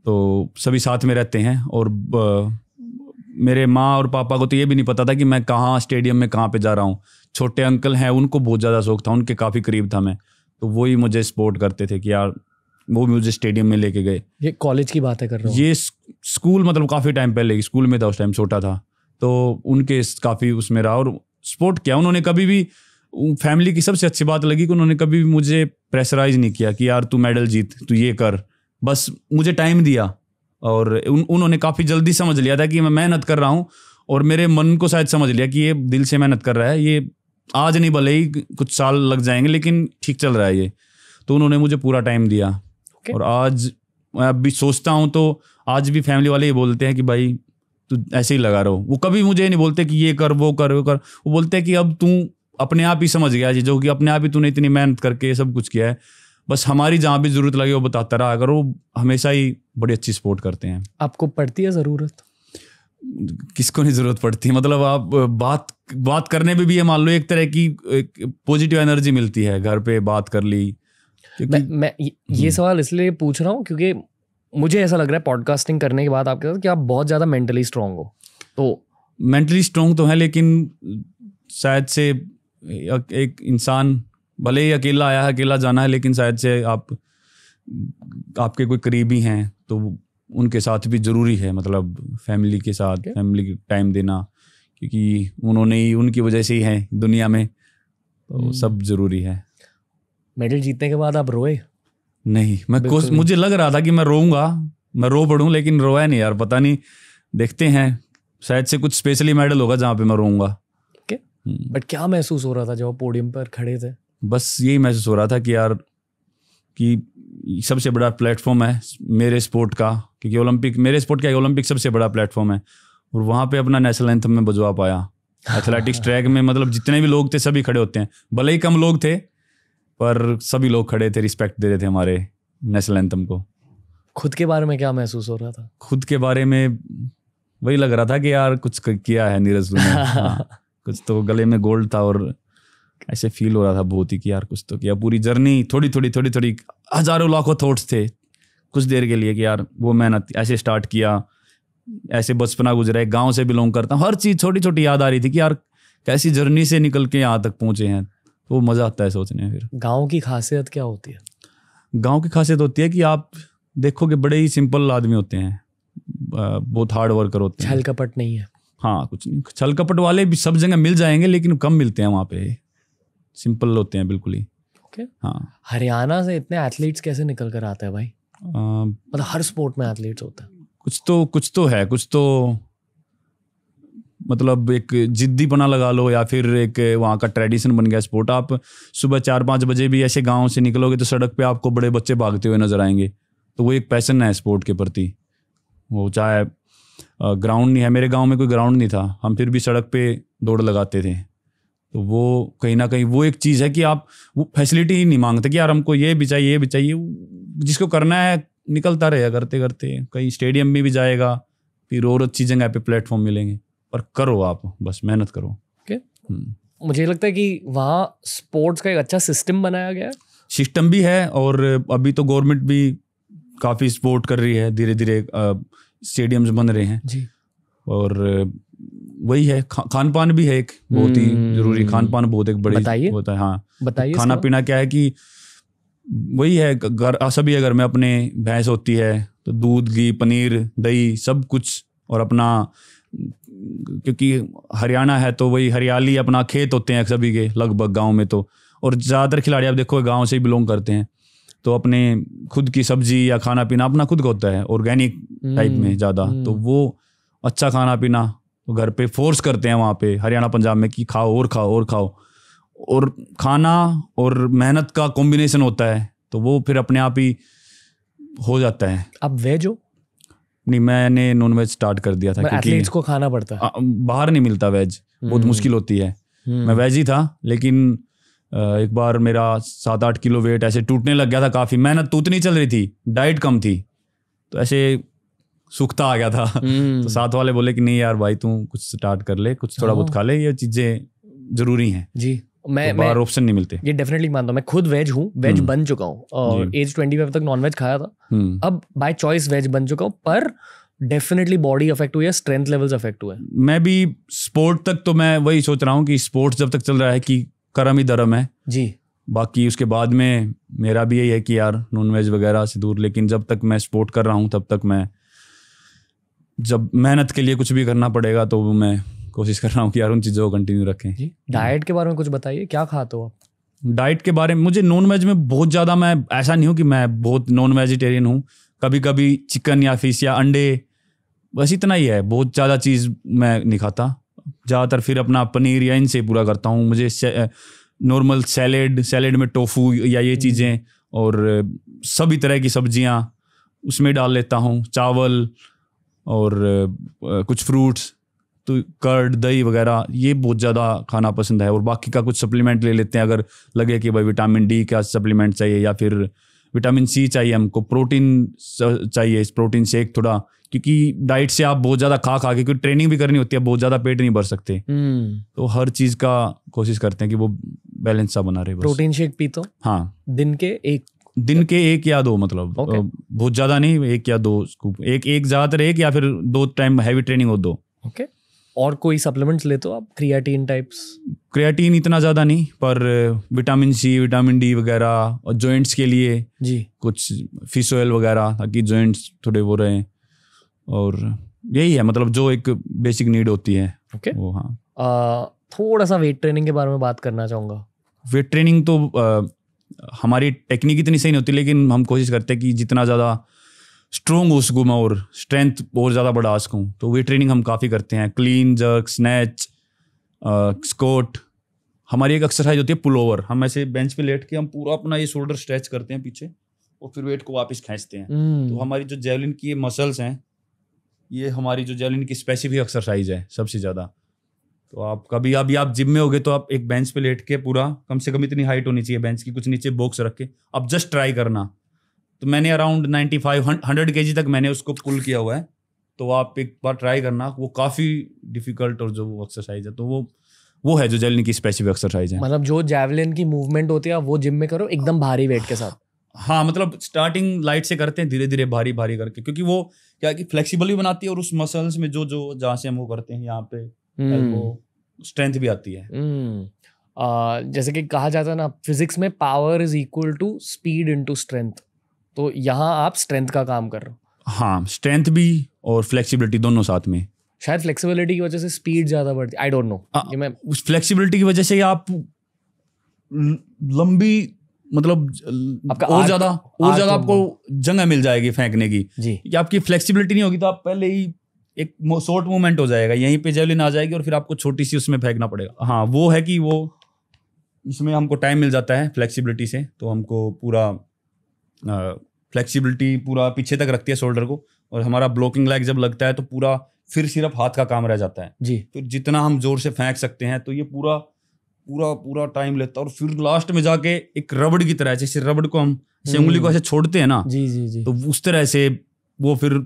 तो सभी साथ में रहते हैं और मेरे माँ और पापा को तो ये भी नहीं पता था कि मैं कहाँ स्टेडियम में कहाँ पे जा रहा हूँ छोटे अंकल हैं उनको बहुत ज़्यादा शौक था उनके काफ़ी करीब था मैं तो वही मुझे सपोर्ट करते थे कि यार वो भी मुझे स्टेडियम में लेके गए ये कॉलेज की बात है कर रहा ये स्कूल मतलब काफ़ी टाइम पहले स्कूल में था उस टाइम छोटा था तो उनके काफ़ी उसमें रहा और सपोर्ट किया उन्होंने कभी भी फैमिली की सबसे अच्छी बात लगी कि उन्होंने कभी भी मुझे प्रेशराइज नहीं किया कि यार तू मेडल जीत तू ये कर बस मुझे टाइम दिया और उन उन्होंने काफ़ी जल्दी समझ लिया था कि मैं मेहनत कर रहा हूँ और मेरे मन को शायद समझ लिया कि ये दिल से मेहनत कर रहा है ये आज नहीं भले ही कुछ साल लग जाएंगे लेकिन ठीक चल रहा है ये तो उन्होंने मुझे पूरा टाइम दिया okay. और आज मैं अब भी सोचता हूँ तो आज भी फैमिली वाले ये बोलते हैं कि भाई तू ऐसे ही लगा रहो वो कभी मुझे नहीं बोलते कि ये कर वो कर वो कर वो बोलते हैं कि अब तू अपने आप ही समझ गया जो कि अपने आप ही तूने इतनी मेहनत करके सब कुछ किया है बस हमारी जहाँ भी जरूरत लगे वो बताता रहा अगर वो हमेशा ही बड़ी अच्छी सपोर्ट करते हैं आपको पड़ती है ज़रूरत किसको नहीं ज़रूरत पड़ती मतलब आप बात बात करने पे भी ये मान लो एक तरह की एक पॉजिटिव एनर्जी मिलती है घर पे बात कर ली मैं, मैं ये सवाल इसलिए पूछ रहा हूँ क्योंकि मुझे ऐसा लग रहा है पॉडकास्टिंग करने के बाद आपके साथ कि आप बहुत ज़्यादा मेंटली स्ट्रांग हो तो मेंटली स्ट्रांग तो है लेकिन शायद से एक इंसान भले ही अकेला आया है अकेला जाना है लेकिन शायद से आप आपके कोई करीबी हैं तो उनके साथ भी ज़रूरी है मतलब फैमिली के साथ okay. फैमिली टाइम देना क्योंकि उन्होंने ही उनकी वजह से ही है दुनिया में तो hmm. सब ज़रूरी है मेडल जीतने के बाद आप रोए नहीं मैं कोश मुझे लग रहा था कि मैं रोऊंगा मैं रो पड़ूँ लेकिन रोया नहीं यार पता नहीं देखते हैं शायद से कुछ स्पेशली मेडल होगा जहाँ पे मैं रोऊंगा बट hmm. क्या महसूस हो रहा था जब पोडियम पर खड़े थे बस यही महसूस हो रहा था कि यार कि सबसे बड़ा प्लेटफॉर्म है मेरे स्पोर्ट का क्योंकि ओलंपिक मेरे स्पोर्ट का ओलंपिक सबसे बड़ा प्लेटफॉर्म है और वहाँ पे अपना नेशनल एंथम में बजवा पाया एथलेटिक्स ट्रैक में मतलब जितने भी लोग थे सभी खड़े होते हैं भले ही कम लोग थे पर सभी लोग खड़े थे रिस्पेक्ट दे रहे थे हमारे नेशनल एंथम को खुद के बारे में क्या महसूस हो रहा था खुद के बारे में वही लग रहा था कि यार कुछ किया है नीरज ने (laughs) हाँ, कुछ तो गले में गोल्ड था और ऐसे फील हो रहा था बहुत ही कि यार कुछ तो किया पूरी जर्नी थोड़ी थोड़ी थोड़ी थोड़ी हजारों लाखों थॉट्स थे कुछ देर के लिए कि यार वो मेहनत ऐसे स्टार्ट किया ऐसे बचपना गुजरा है गाँव से बिलोंग करता हूँ हर चीज़ छोटी छोटी याद आ रही थी कि यार कैसी जर्नी से निकल के यहाँ तक पहुँचे हैं तो वो मज़ा आता है सोचने फिर गाँव की खासियत क्या होती है गाँव की खासियत होती है कि आप देखोगे बड़े ही सिंपल आदमी होते हैं बहुत हार्ड वर्कर होते हैं छल कपट नहीं है हाँ कुछ नहीं छल कपट वाले भी सब जगह मिल जाएंगे लेकिन कम मिलते हैं वहाँ पे सिंपल होते हैं बिल्कुल ही ओके okay. हाँ हरियाणा से इतने एथलीट्स कैसे निकल कर आते हैं भाई मतलब हर स्पोर्ट में एथलीट्स होते हैं कुछ तो कुछ तो है कुछ तो मतलब एक जिद्दीपना लगा लो या फिर एक वहाँ का ट्रेडिशन बन गया स्पोर्ट आप सुबह चार पाँच बजे भी ऐसे गाँव से निकलोगे तो सड़क पर आपको बड़े बच्चे भागते हुए नजर आएंगे तो वो एक पैसन है स्पोर्ट के प्रति वो चाहे ग्राउंड नहीं है मेरे गांव में कोई ग्राउंड नहीं था हम फिर भी सड़क पे दौड़ लगाते थे तो वो कहीं ना कहीं वो एक चीज़ है कि आप वो फैसिलिटी ही नहीं मांगते कि यार हमको ये भी चाहिए ये भी चाहिए जिसको करना है निकलता रहेगा करते करते कहीं स्टेडियम में भी जाएगा फिर और अच्छी जगह पे प्लेटफॉर्म मिलेंगे पर करो आप बस मेहनत करो ओके okay. हम्म। मुझे लगता है कि वहाँ स्पोर्ट्स का एक अच्छा सिस्टम बनाया गया है सिस्टम भी है और अभी तो गवर्नमेंट भी काफ़ी सपोर्ट कर रही है धीरे धीरे स्टेडियम्स बन रहे हैं जी और वही है खा, खान पान भी है एक बहुत ही हम्म। जरूरी खान पान बहुत एक बड़ी होता है हाँ बताइए खाना पीना क्या है कि वही है घर सभी अगर मैं अपने भैंस होती है तो दूध घी पनीर दही सब कुछ और अपना क्योंकि हरियाणा है तो वही हरियाली अपना खेत होते हैं सभी के लगभग गांव में तो और ज़्यादातर खिलाड़ी आप देखो गांव से ही बिलोंग करते हैं तो अपने खुद की सब्जी या खाना पीना अपना खुद का होता है ऑर्गेनिक हम्म। टाइप में ज़्यादा तो हम्म। वो अच्छा खाना पीना तो घर पे फोर्स करते हैं वहाँ पे हरियाणा पंजाब में कि खाओ और खाओ और खाओ और खाना और मेहनत का कॉम्बिनेशन होता है तो वो फिर अपने आप ही हो जाता है अब वेज हो नहीं मैंने नॉन वेज स्टार्ट कर दिया था क्योंकि को खाना पड़ता है बाहर नहीं मिलता वेज बहुत हम्म। मुश्किल होती है हम्म। मैं वेज ही था लेकिन एक बार मेरा सात आठ किलो वेट ऐसे टूटने लग गया था काफ़ी मेहनत तो उतनी चल रही थी डाइट कम थी तो ऐसे सूखता आ गया था हम्म। तो साथ वाले बोले कि नहीं यार भाई तू कुछ स्टार्ट कर ले कुछ थोड़ा बहुत हाँ। खा ले ये चीजें जरूरी हैं जी मैं तो मैं ऑप्शन नहीं मिलते ये डेफिनेटली मानता हूँ मैं खुद वेज हूँ वेज हम्म। बन चुका हूँ और एज ट्वेंटी फाइव तक नॉन वेज खाया था हम्म। अब बाय चॉइस वेज बन चुका हूँ पर डेफिनेटली बॉडी अफेक्ट हुई है स्ट्रेंथ लेवल्स अफेक्ट हुए मैं भी स्पोर्ट तक तो मैं वही सोच रहा हूँ कि स्पोर्ट्स जब तक चल रहा है कि करम ही धर्म है जी बाकी उसके बाद में मेरा भी यही है कि यार नॉन वेज वगैरह से दूर लेकिन जब तक मैं स्पोर्ट कर रहा हूँ तब तक मैं जब मेहनत के लिए कुछ भी करना पड़ेगा तो मैं कोशिश कर रहा हूँ कि यार उन चीज़ों को कंटिन्यू रखें डाइट के बारे में कुछ बताइए क्या खाते हो आप डाइट के बारे में मुझे नॉन वेज में बहुत ज़्यादा मैं ऐसा नहीं हूँ कि मैं बहुत नॉन वेजिटेरियन हूँ कभी कभी चिकन या फिश या अंडे बस इतना ही है बहुत ज़्यादा चीज़ मैं नहीं खाता ज़्यादातर फिर अपना पनीर या इनसे पूरा करता हूँ मुझे नॉर्मल सैलेड सैलेड में टोफू या ये हम्म। चीज़ें और सभी तरह की सब्जियाँ उसमें डाल लेता हूँ चावल और कुछ फ्रूट्स तो कर्ड दही वगैरह ये बहुत ज़्यादा खाना पसंद है और बाकी का कुछ सप्लीमेंट ले लेते हैं अगर लगे कि भाई विटामिन डी का सप्लीमेंट चाहिए या फिर विटामिन सी चाहिए हमको प्रोटीन चाहिए इस प्रोटीन शेक थोड़ा क्योंकि डाइट से आप बहुत ज़्यादा खा खा के क्योंकि ट्रेनिंग भी करनी होती है बहुत ज़्यादा पेट नहीं भर सकते हम्म। तो हर चीज़ का कोशिश करते हैं कि वो बैलेंस सा बना रहे प्रोटीन शेक पी तो हाँ दिन के एक दिन के एक या दो मतलब बहुत ज्यादा नहीं एक या दो स्कूप एक एक ज्यादातर एक या फिर दो टाइम हैवी ट्रेनिंग हो दो ओके और कोई सप्लीमेंट्स लेते हो आप क्रिएटिन टाइप्स क्रिएटिन इतना ज़्यादा नहीं पर विटामिन सी विटामिन डी वगैरह और जॉइंट्स के लिए जी कुछ फिश ऑयल वगैरह ताकि जॉइंट्स थोड़े वो रहे और यही है मतलब जो एक बेसिक नीड होती है ओके वो हाँ आ, थोड़ा सा वेट ट्रेनिंग के बारे में बात करना चाहूंगा वेट ट्रेनिंग तो आ, हमारी टेक्निक इतनी सही नहीं होती लेकिन हम कोशिश करते हैं कि जितना ज़्यादा स्ट्रोंग हो सकूँ मैं और स्ट्रेंथ और ज़्यादा बढ़ा सकूँ तो वेट ट्रेनिंग हम काफ़ी करते हैं क्लीन जर्क स्नैच स्कोट हमारी एक एक्सरसाइज होती है पुल ओवर हम ऐसे बेंच पे लेट के हम पूरा अपना ये शोल्डर स्ट्रेच करते हैं पीछे और फिर वेट को वापस खींचते हैं हम्म। तो हमारी जो जेवलिन की ये मसल्स हैं ये हमारी जो जेवलिन की स्पेसिफिक एक्सरसाइज है सबसे ज़्यादा तो आप कभी अभी आप जिम में हो गए तो आप एक बेंच पे लेट के पूरा कम से कम इतनी हाइट होनी चाहिए बेंच की कुछ नीचे बॉक्स रख के आप जस्ट ट्राई करना तो मैंने अराउंड नाइन्टी फाइव हंड्रेड के तक मैंने उसको पुल किया हुआ है तो आप एक बार ट्राई करना वो काफ़ी डिफिकल्ट और जो वो एक्सरसाइज है तो वो वो है जो जेवलिन की स्पेसिफिक एक्सरसाइज है मतलब जो जेवलिन की मूवमेंट होती है वो जिम में करो एकदम भारी वेट के साथ हाँ मतलब स्टार्टिंग लाइट से करते हैं धीरे धीरे भारी भारी करके क्योंकि वो क्या है कि फ्लेक्सिबल भी बनाती है और उस मसल्स में जो जो जहाँ से हम वो करते हैं यहाँ पे स्ट्रेंथ हम्म। भी आती है हम्म। जैसे कि कहा जाता है ना फिजिक्स में power is equal to speed into strength तो यहाँ आप स्ट्रेंथ का काम कर रहे हो हाँ स्ट्रेंथ भी और फ्लेक्सिबिलिटी दोनों साथ में शायद फ्लेक्सिबिलिटी की वजह से स्पीड ज्यादा बढ़ती आई डोंट नो मैं उस फ्लेक्सिबिलिटी की वजह से आप लंबी मतलब आपका और ज्यादा और ज्यादा आपको जगह मिल जाएगी फेंकने की जी आपकी फ्लेक्सिबिलिटी नहीं होगी तो आप पहले ही एक शॉर्ट मूवमेंट हो जाएगा यहीं पे जेवलिन आ जाएगी और फिर आपको छोटी सी उसमें फेंकना पड़ेगा हाँ वो है कि वो इसमें हमको टाइम मिल जाता है फ्लेक्सिबिलिटी से तो हमको पूरा फ्लेक्सिबिलिटी पूरा पीछे तक रखती है शोल्डर को और हमारा ब्लॉकिंग लैग जब लगता है तो पूरा फिर सिर्फ हाथ का काम रह जाता है जी तो जितना हम जोर से फेंक सकते हैं तो ये पूरा पूरा पूरा टाइम लेता है और फिर लास्ट में जाके एक रबड़ की तरह जैसे रबड़ को हम हम्म। उंगली को ऐसे छोड़ते हैं ना जी जी जी तो उस तरह से वो फिर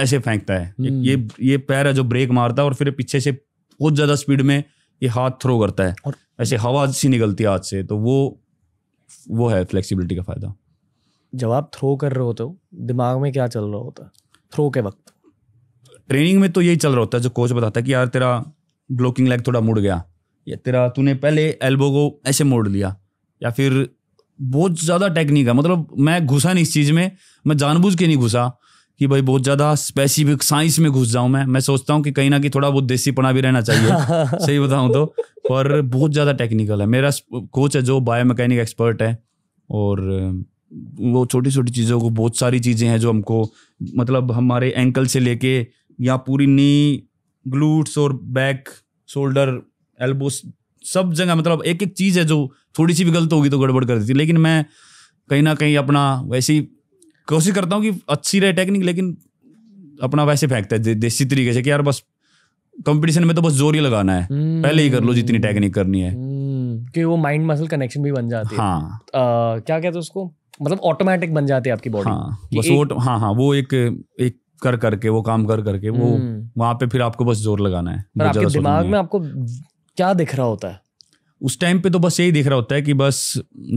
ऐसे फेंकता है ये ये हम्म। पैर है जो ब्रेक मारता है और फिर पीछे से बहुत ज्यादा स्पीड में ये हाथ थ्रो करता है और ऐसे हवा सी निकलती है हाथ से तो वो वो है फ्लेक्सिबिलिटी का फायदा जब आप थ्रो कर रहे होते हो दिमाग में क्या चल रहा होता है थ्रो के वक्त ट्रेनिंग में तो यही चल रहा होता है जो कोच बताता है कि यार तेरा ब्लॉकिंग लेग थोड़ा मुड़ गया या तेरा तूने पहले एल्बो को ऐसे मोड़ लिया या फिर बहुत ज़्यादा टेक्निक है मतलब मैं घुसा नहीं इस चीज़ में मैं जानबूझ के नहीं घुसा कि भाई बहुत ज़्यादा स्पेसिफिक साइंस में घुस जाऊँ मैं मैं सोचता हूँ कि कहीं ना कहीं थोड़ा बहुत देसीपना भी रहना चाहिए (laughs) सही बताऊँ तो पर बहुत ज़्यादा टेक्निकल है मेरा कोच है जो बायोमैकेनिक एक्सपर्ट है और वो छोटी छोटी चीज़ों को बहुत सारी चीज़ें हैं जो हमको मतलब हमारे एंकल से लेके या पूरी नी ग्लूट्स और बैक शोल्डर एल्बो सब जगह मतलब एक एक चीज़ है जो थोड़ी सी भी गलत होगी तो गड़बड़ कर देती लेकिन मैं कहीं ना कहीं अपना वैसे ही कोशिश करता हूँ कि अच्छी रहे टेक्निक लेकिन अपना वैसे फेंकता है देसी तरीके से कि यार बस कंपटीशन में तो बस जोर ही लगाना है हम्म। पहले ही कर लो जितनी टेक्निक करनी है हम्म। कि वो माइंड मसल कनेक्शन भी बन जाती हाँ। है आ, क्या कहते हैं उसको मतलब ऑटोमेटिक बन जाती है आपकी बॉडी हाँ, बस वो हाँ हाँ वो एक एक कर करके वो काम कर करके वो हम्म। वहां पे फिर आपको बस जोर लगाना है पर आपके दिमाग में आपको क्या दिख रहा होता है उस टाइम पे तो बस यही दिख रहा होता है कि बस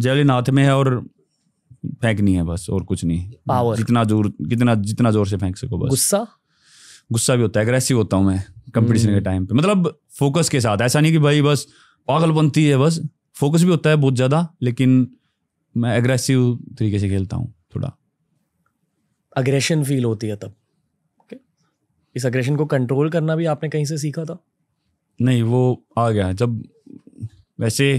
जैलिन हाथ में है और फेंकनी है बस और कुछ नहीं पावर जितना जोर कितना जितना जोर से फेंक सको बस गुस्सा गुस्सा भी होता है एग्रेसिव होता हूँ मैं कंपटीशन के टाइम hmm। पे मतलब फोकस के साथ ऐसा नहीं कि भाई बस पागल बनती है बस फोकस भी होता है बहुत ज़्यादा लेकिन मैं एग्रेसिव तरीके से खेलता हूँ थोड़ा अग्रेशन फील होती है तब इस अग्रेशन को कंट्रोल करना भी आपने कहीं से सीखा था नहीं वो आ गया जब वैसे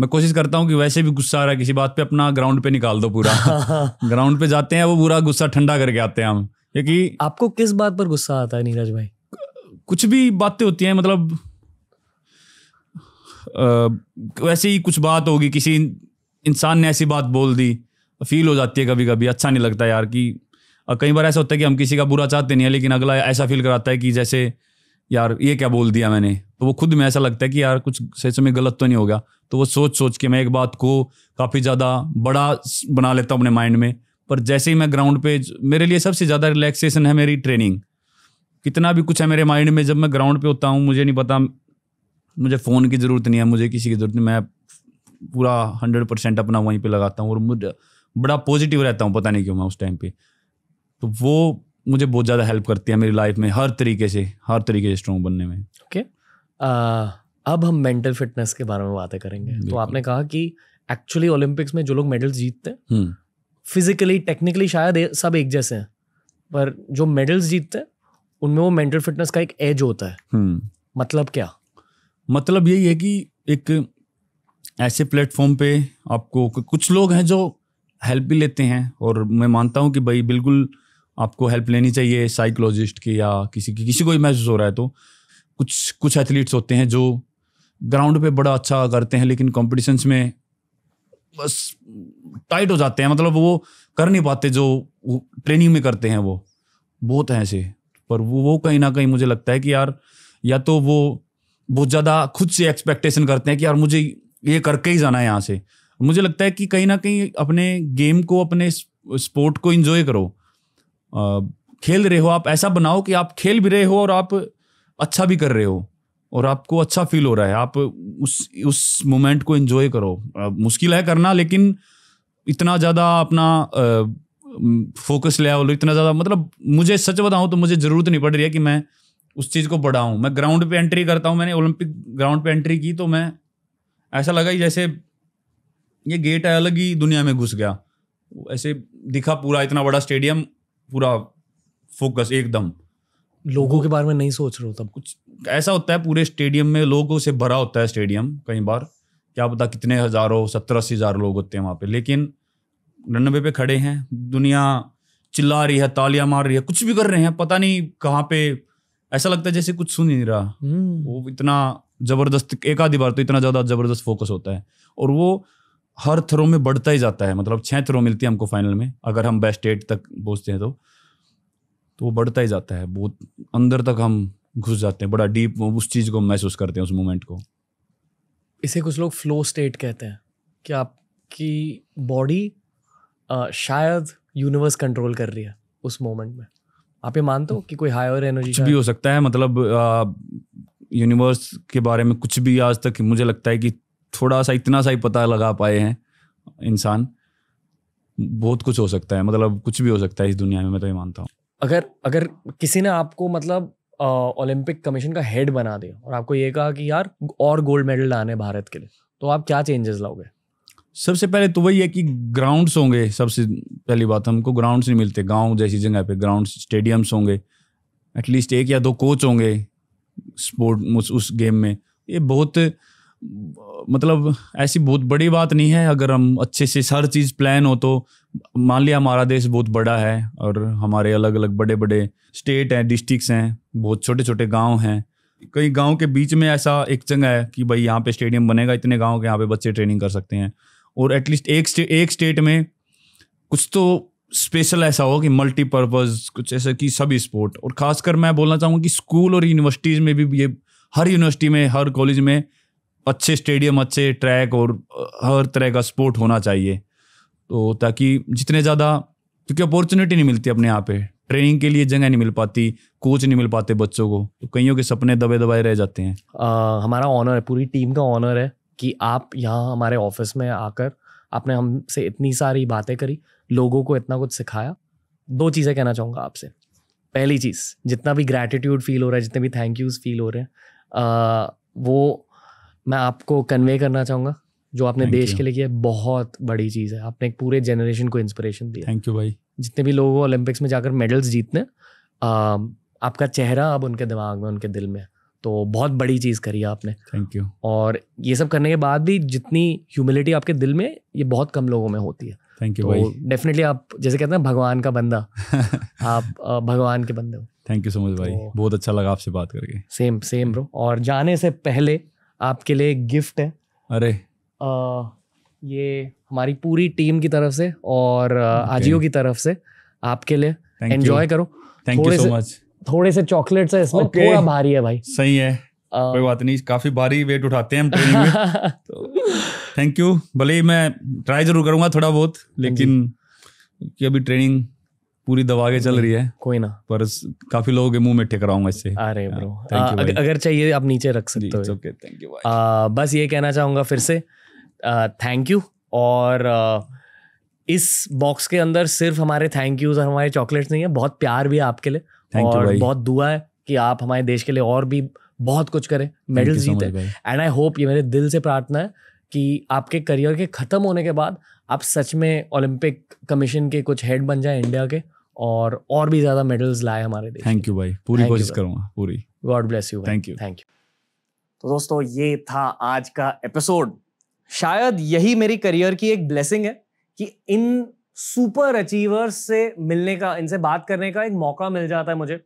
मैं कोशिश करता हूँ कि वैसे भी गुस्सा आ रहा है किसी बात पे अपना ग्राउंड पे निकाल दो पूरा ग्राउंड (laughs) पे जाते हैं वो पूरा गुस्सा ठंडा करके आते हैं हम क्योंकि आपको किस बात पर गुस्सा आता है नीरज भाई कुछ भी बातें होती हैं मतलब आ, वैसे ही कुछ बात होगी किसी इंसान ने ऐसी बात बोल दी फील हो जाती है कभी कभी अच्छा नहीं लगता यार कि कई बार ऐसा होता है कि हम किसी का बुरा चाहते नहीं है लेकिन अगला ऐसा फील कराता है कि जैसे यार ये क्या बोल दिया मैंने तो वो खुद में ऐसा लगता है कि यार कुछ सही में गलत तो नहीं होगा तो वो सोच सोच के मैं एक बात को काफ़ी ज़्यादा बड़ा बना लेता हूँ अपने माइंड में पर जैसे ही मैं ग्राउंड पे मेरे लिए सबसे ज़्यादा रिलैक्सेशन है मेरी ट्रेनिंग कितना भी कुछ है मेरे माइंड में जब मैं ग्राउंड पे होता हूँ मुझे नहीं पता मुझे फ़ोन की ज़रूरत नहीं है मुझे किसी की ज़रूरत नहीं मैं पूरा हंड्रेड परसेंट अपना वहीं पे लगाता हूँ और मुझे बड़ा पॉजिटिव रहता हूँ पता नहीं क्यों मैं उस टाइम पे तो वो मुझे बहुत ज़्यादा हेल्प करती है मेरी लाइफ में हर तरीके से हर तरीके से स्ट्रॉन्ग बनने में ओके okay. आ, अब हम मेंटल फिटनेस के बारे में बातें करेंगे तो आपने कहा कि एक्चुअली ओलंपिक्स में जो लोग मेडल्स जीतते हैं फिजिकली हम्म। टेक्निकली शायद सब एक जैसे हैं पर जो मेडल्स जीतते हैं उनमें वो मेंटल फिटनेस का एक एज होता है हम्म। मतलब क्या मतलब यही है कि एक ऐसे प्लेटफॉर्म पे आपको कुछ लोग हैं जो हेल्प भी लेते हैं और मैं मानता हूँ कि भाई बिल्कुल आपको हेल्प लेनी चाहिए साइकोलॉजिस्ट की या किसी की किसी को भी महसूस हो रहा है तो कुछ कुछ एथलीट्स होते हैं जो ग्राउंड पे बड़ा अच्छा करते हैं लेकिन कॉम्पिटिशन्स में बस टाइट हो जाते हैं मतलब वो कर नहीं पाते जो ट्रेनिंग में करते हैं वो बहुत हैं ऐसे पर वो वो कहीं ना कहीं मुझे लगता है कि यार या तो वो बहुत ज़्यादा खुद से एक्सपेक्टेशन करते हैं कि यार मुझे ये करके ही जाना है यहाँ से मुझे लगता है कि कहीं ना कहीं अपने गेम को अपने स्पोर्ट को इन्जॉय करो आ, खेल रहे हो आप ऐसा बनाओ कि आप खेल भी रहे हो और आप अच्छा भी कर रहे हो और आपको अच्छा फील हो रहा है आप उस उस मोमेंट को एंजॉय करो मुश्किल है करना लेकिन इतना ज़्यादा अपना फोकस ले आओ इतना ज़्यादा मतलब मुझे सच बताऊँ तो मुझे ज़रूरत नहीं पड़ रही है कि मैं उस चीज़ को बढ़ाऊँ मैं ग्राउंड पे एंट्री करता हूँ मैंने ओलंपिक ग्राउंड पे एंट्री की तो मैं ऐसा लगा ही जैसे ये गेट है अलग ही दुनिया में घुस गया ऐसे दिखा पूरा इतना बड़ा स्टेडियम पूरा फोकस एकदम लोगों के बारे में नहीं सोच रहे हो तब कुछ ऐसा होता है पूरे स्टेडियम में लोगों से भरा होता है स्टेडियम कई बार क्या पता कितने हजारों सत्तर अस्सी हजार लोग होते हैं वहाँ पे लेकिन नन्नबे पे खड़े हैं दुनिया चिल्ला रही है तालियां मार रही है कुछ भी कर रहे हैं पता नहीं कहाँ पे ऐसा लगता है जैसे कुछ सुन ही नहीं रहा हम्म। वो इतना जबरदस्त एक आधी बार तो इतना ज्यादा जबरदस्त फोकस होता है और वो हर थ्रो में बढ़ता ही जाता है मतलब छह थ्रो मिलती है हमको फाइनल में अगर हम बेस्ट एट तक पहुंचते हैं तो तो वो बढ़ता ही जाता है बहुत अंदर तक हम घुस जाते हैं बड़ा डीप उस चीज़ को महसूस करते हैं उस मोमेंट को इसे कुछ लोग फ्लो स्टेट कहते हैं कि आपकी बॉडी शायद यूनिवर्स कंट्रोल कर रही है उस मोमेंट में आप ये मानते हो कि कोई हायर एनर्जी कुछ भी हो सकता है मतलब यूनिवर्स के बारे में कुछ भी आज तक मुझे लगता है कि थोड़ा सा इतना सा ही पता लगा पाए हैं इंसान बहुत कुछ हो सकता है मतलब कुछ भी हो सकता है इस दुनिया में मैं तो ये मानता हूँ अगर अगर किसी ने आपको मतलब ओलंपिक कमीशन का हेड बना दिया और आपको ये कहा कि यार और गोल्ड मेडल लाने भारत के लिए तो आप क्या चेंजेस लाओगे सबसे पहले तो वही है कि ग्राउंड्स होंगे सबसे पहली बात हमको ग्राउंड्स नहीं मिलते गांव जैसी जगह पे ग्राउंड्स स्टेडियम्स होंगे एटलीस्ट एक या दो कोच होंगे स्पोर्ट उस, उस गेम में ये बहुत मतलब ऐसी बहुत बड़ी बात नहीं है अगर हम अच्छे से हर चीज़ प्लान हो तो मान लिया हमारा देश बहुत बड़ा है और हमारे अलग अलग बड़े बड़े स्टेट हैं डिस्ट्रिक्स हैं बहुत छोटे छोटे गांव हैं कई गांव के बीच में ऐसा एक जगह है कि भाई यहाँ पे स्टेडियम बनेगा इतने गांव के यहाँ पे बच्चे ट्रेनिंग कर सकते हैं और एटलीस्ट एक स्टे, एक स्टेट में कुछ तो स्पेशल ऐसा हो कि मल्टीपर्पज़ कुछ ऐसा कि सभी स्पोर्ट और ख़ासकर मैं बोलना चाहूँगा कि स्कूल और यूनिवर्सिटीज़ में भी ये हर यूनिवर्सिटी में हर कॉलेज में अच्छे स्टेडियम अच्छे ट्रैक और हर तरह का स्पोर्ट होना चाहिए तो ताकि जितने ज़्यादा क्योंकि अपॉर्चुनिटी नहीं मिलती अपने यहाँ पे ट्रेनिंग के लिए जगह नहीं मिल पाती कोच नहीं मिल पाते बच्चों को तो कईयों के सपने दबे दबाए रह जाते हैं आ, हमारा ऑनर है पूरी टीम का ऑनर है कि आप यहाँ हमारे ऑफिस में आकर आपने हमसे इतनी सारी बातें करी लोगों को इतना कुछ सिखाया दो चीज़ें कहना चाहूँगा आपसे पहली चीज़ जितना भी ग्रैटिट्यूड फील हो रहा है जितने भी थैंक यूज़ फील हो रहे हैं वो मैं आपको कन्वे करना चाहूँगा जो आपने देश के लिए किया बहुत बड़ी चीज़ है आपने एक पूरे जनरेशन को इंस्पिरेशन दिया थैंक यू भाई जितने भी लोग ओलंपिक्स में जाकर मेडल्स जीतने आपका चेहरा अब उनके दिमाग में उनके दिल में तो बहुत बड़ी चीज़ करी आपने थैंक यू और ये सब करने के बाद भी जितनी ह्यूमिलिटी आपके दिल में ये बहुत कम लोगों में होती है थैंक यू तो भाई डेफिनेटली आप जैसे कहते हैं भगवान का बंदा (laughs) आप भगवान के बंदे हो थैंक यू सो मच भाई तो बहुत अच्छा लगा आपसे बात करके सेम सेम ब्रो और जाने से पहले आपके लिए एक गिफ्ट है अरे आ, ये हमारी पूरी टीम की तरफ से और आजियो की तरफ से आपके लिए एंजॉय करो थैंक यू सो मच थोड़े से चॉकलेट है इसमें okay. थोड़ा भारी है भाई सही है आ, कोई बात नहीं काफी भारी वेट उठाते हैं हम ट्रेनिंग में थैंक (laughs) यू तो, भले ही मैं ट्राई जरूर करूंगा थोड़ा बहुत लेकिन कि अभी ट्रेनिंग पूरी दवा के चल रही है कोई ना पर काफी लोगों के मुंह में ठेकराऊंगा इससे अरे ब्रो हाँ, आ, अग, अगर चाहिए आप नीचे रख सकते हो ओके थैंक यू बस ये कहना चाहूंगा फिर से थैंक यू और इस बॉक्स के अंदर सिर्फ हमारे थैंक यूज और हमारे चॉकलेट्स नहीं है बहुत प्यार भी है आपके लिए और बहुत दुआ है कि आप हमारे देश के लिए और भी बहुत कुछ करें मेडल जीते एंड आई होप ये मेरे दिल से प्रार्थना है कि आपके करियर के ख़त्म होने के बाद आप सच में ओलंपिक कमीशन के कुछ हेड बन जाए इंडिया के और और भी ज़्यादा मेडल्स लाए हमारे देश थैंक यू भाई पूरी कोशिश करूंगा पूरी God bless you thank you thank you तो दोस्तों ये था आज का एपिसोड शायद यही मेरी करियर की एक ब्लेसिंग है कि इन सुपर अचीवर्स से मिलने का इनसे बात करने का एक मौका मिल जाता है मुझे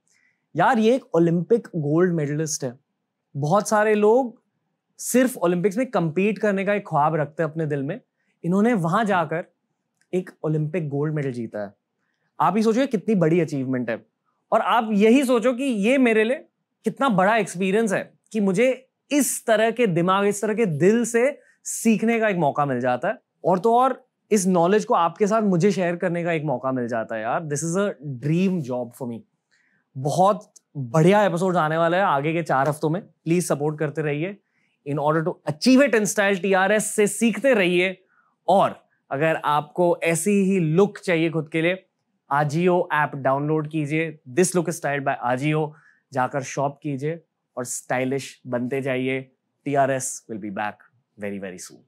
यार ये एक ओलंपिक गोल्ड मेडलिस्ट है बहुत सारे लोग सिर्फ ओलंपिक्स में कम्पीट करने का एक ख्वाब रखते हैं अपने दिल में इन्होंने वहां जाकर एक ओलंपिक गोल्ड मेडल जीता है आप ही सोचो कितनी बड़ी अचीवमेंट है और आप यही सोचो कि ये मेरे लिए कितना बड़ा एक्सपीरियंस है कि मुझे इस तरह के दिमाग इस तरह के दिल से सीखने का एक मौका मिल जाता है और तो और इस नॉलेज को आपके साथ मुझे शेयर करने का एक मौका मिल जाता है यार this is a dream job for me बहुत बढ़िया एपिसोड आने वाला है आगे के चार हफ्तों में प्लीज सपोर्ट करते रहिए in order to achieve it in style T R S से सीखते रहिए और अगर आपको ऐसी ही लुक चाहिए खुद के लिए आजियो ऐप डाउनलोड कीजिए this look style by Ajio जाकर शॉप कीजिए और स्टाइलिश बनते जाइए T R S will be back very very soon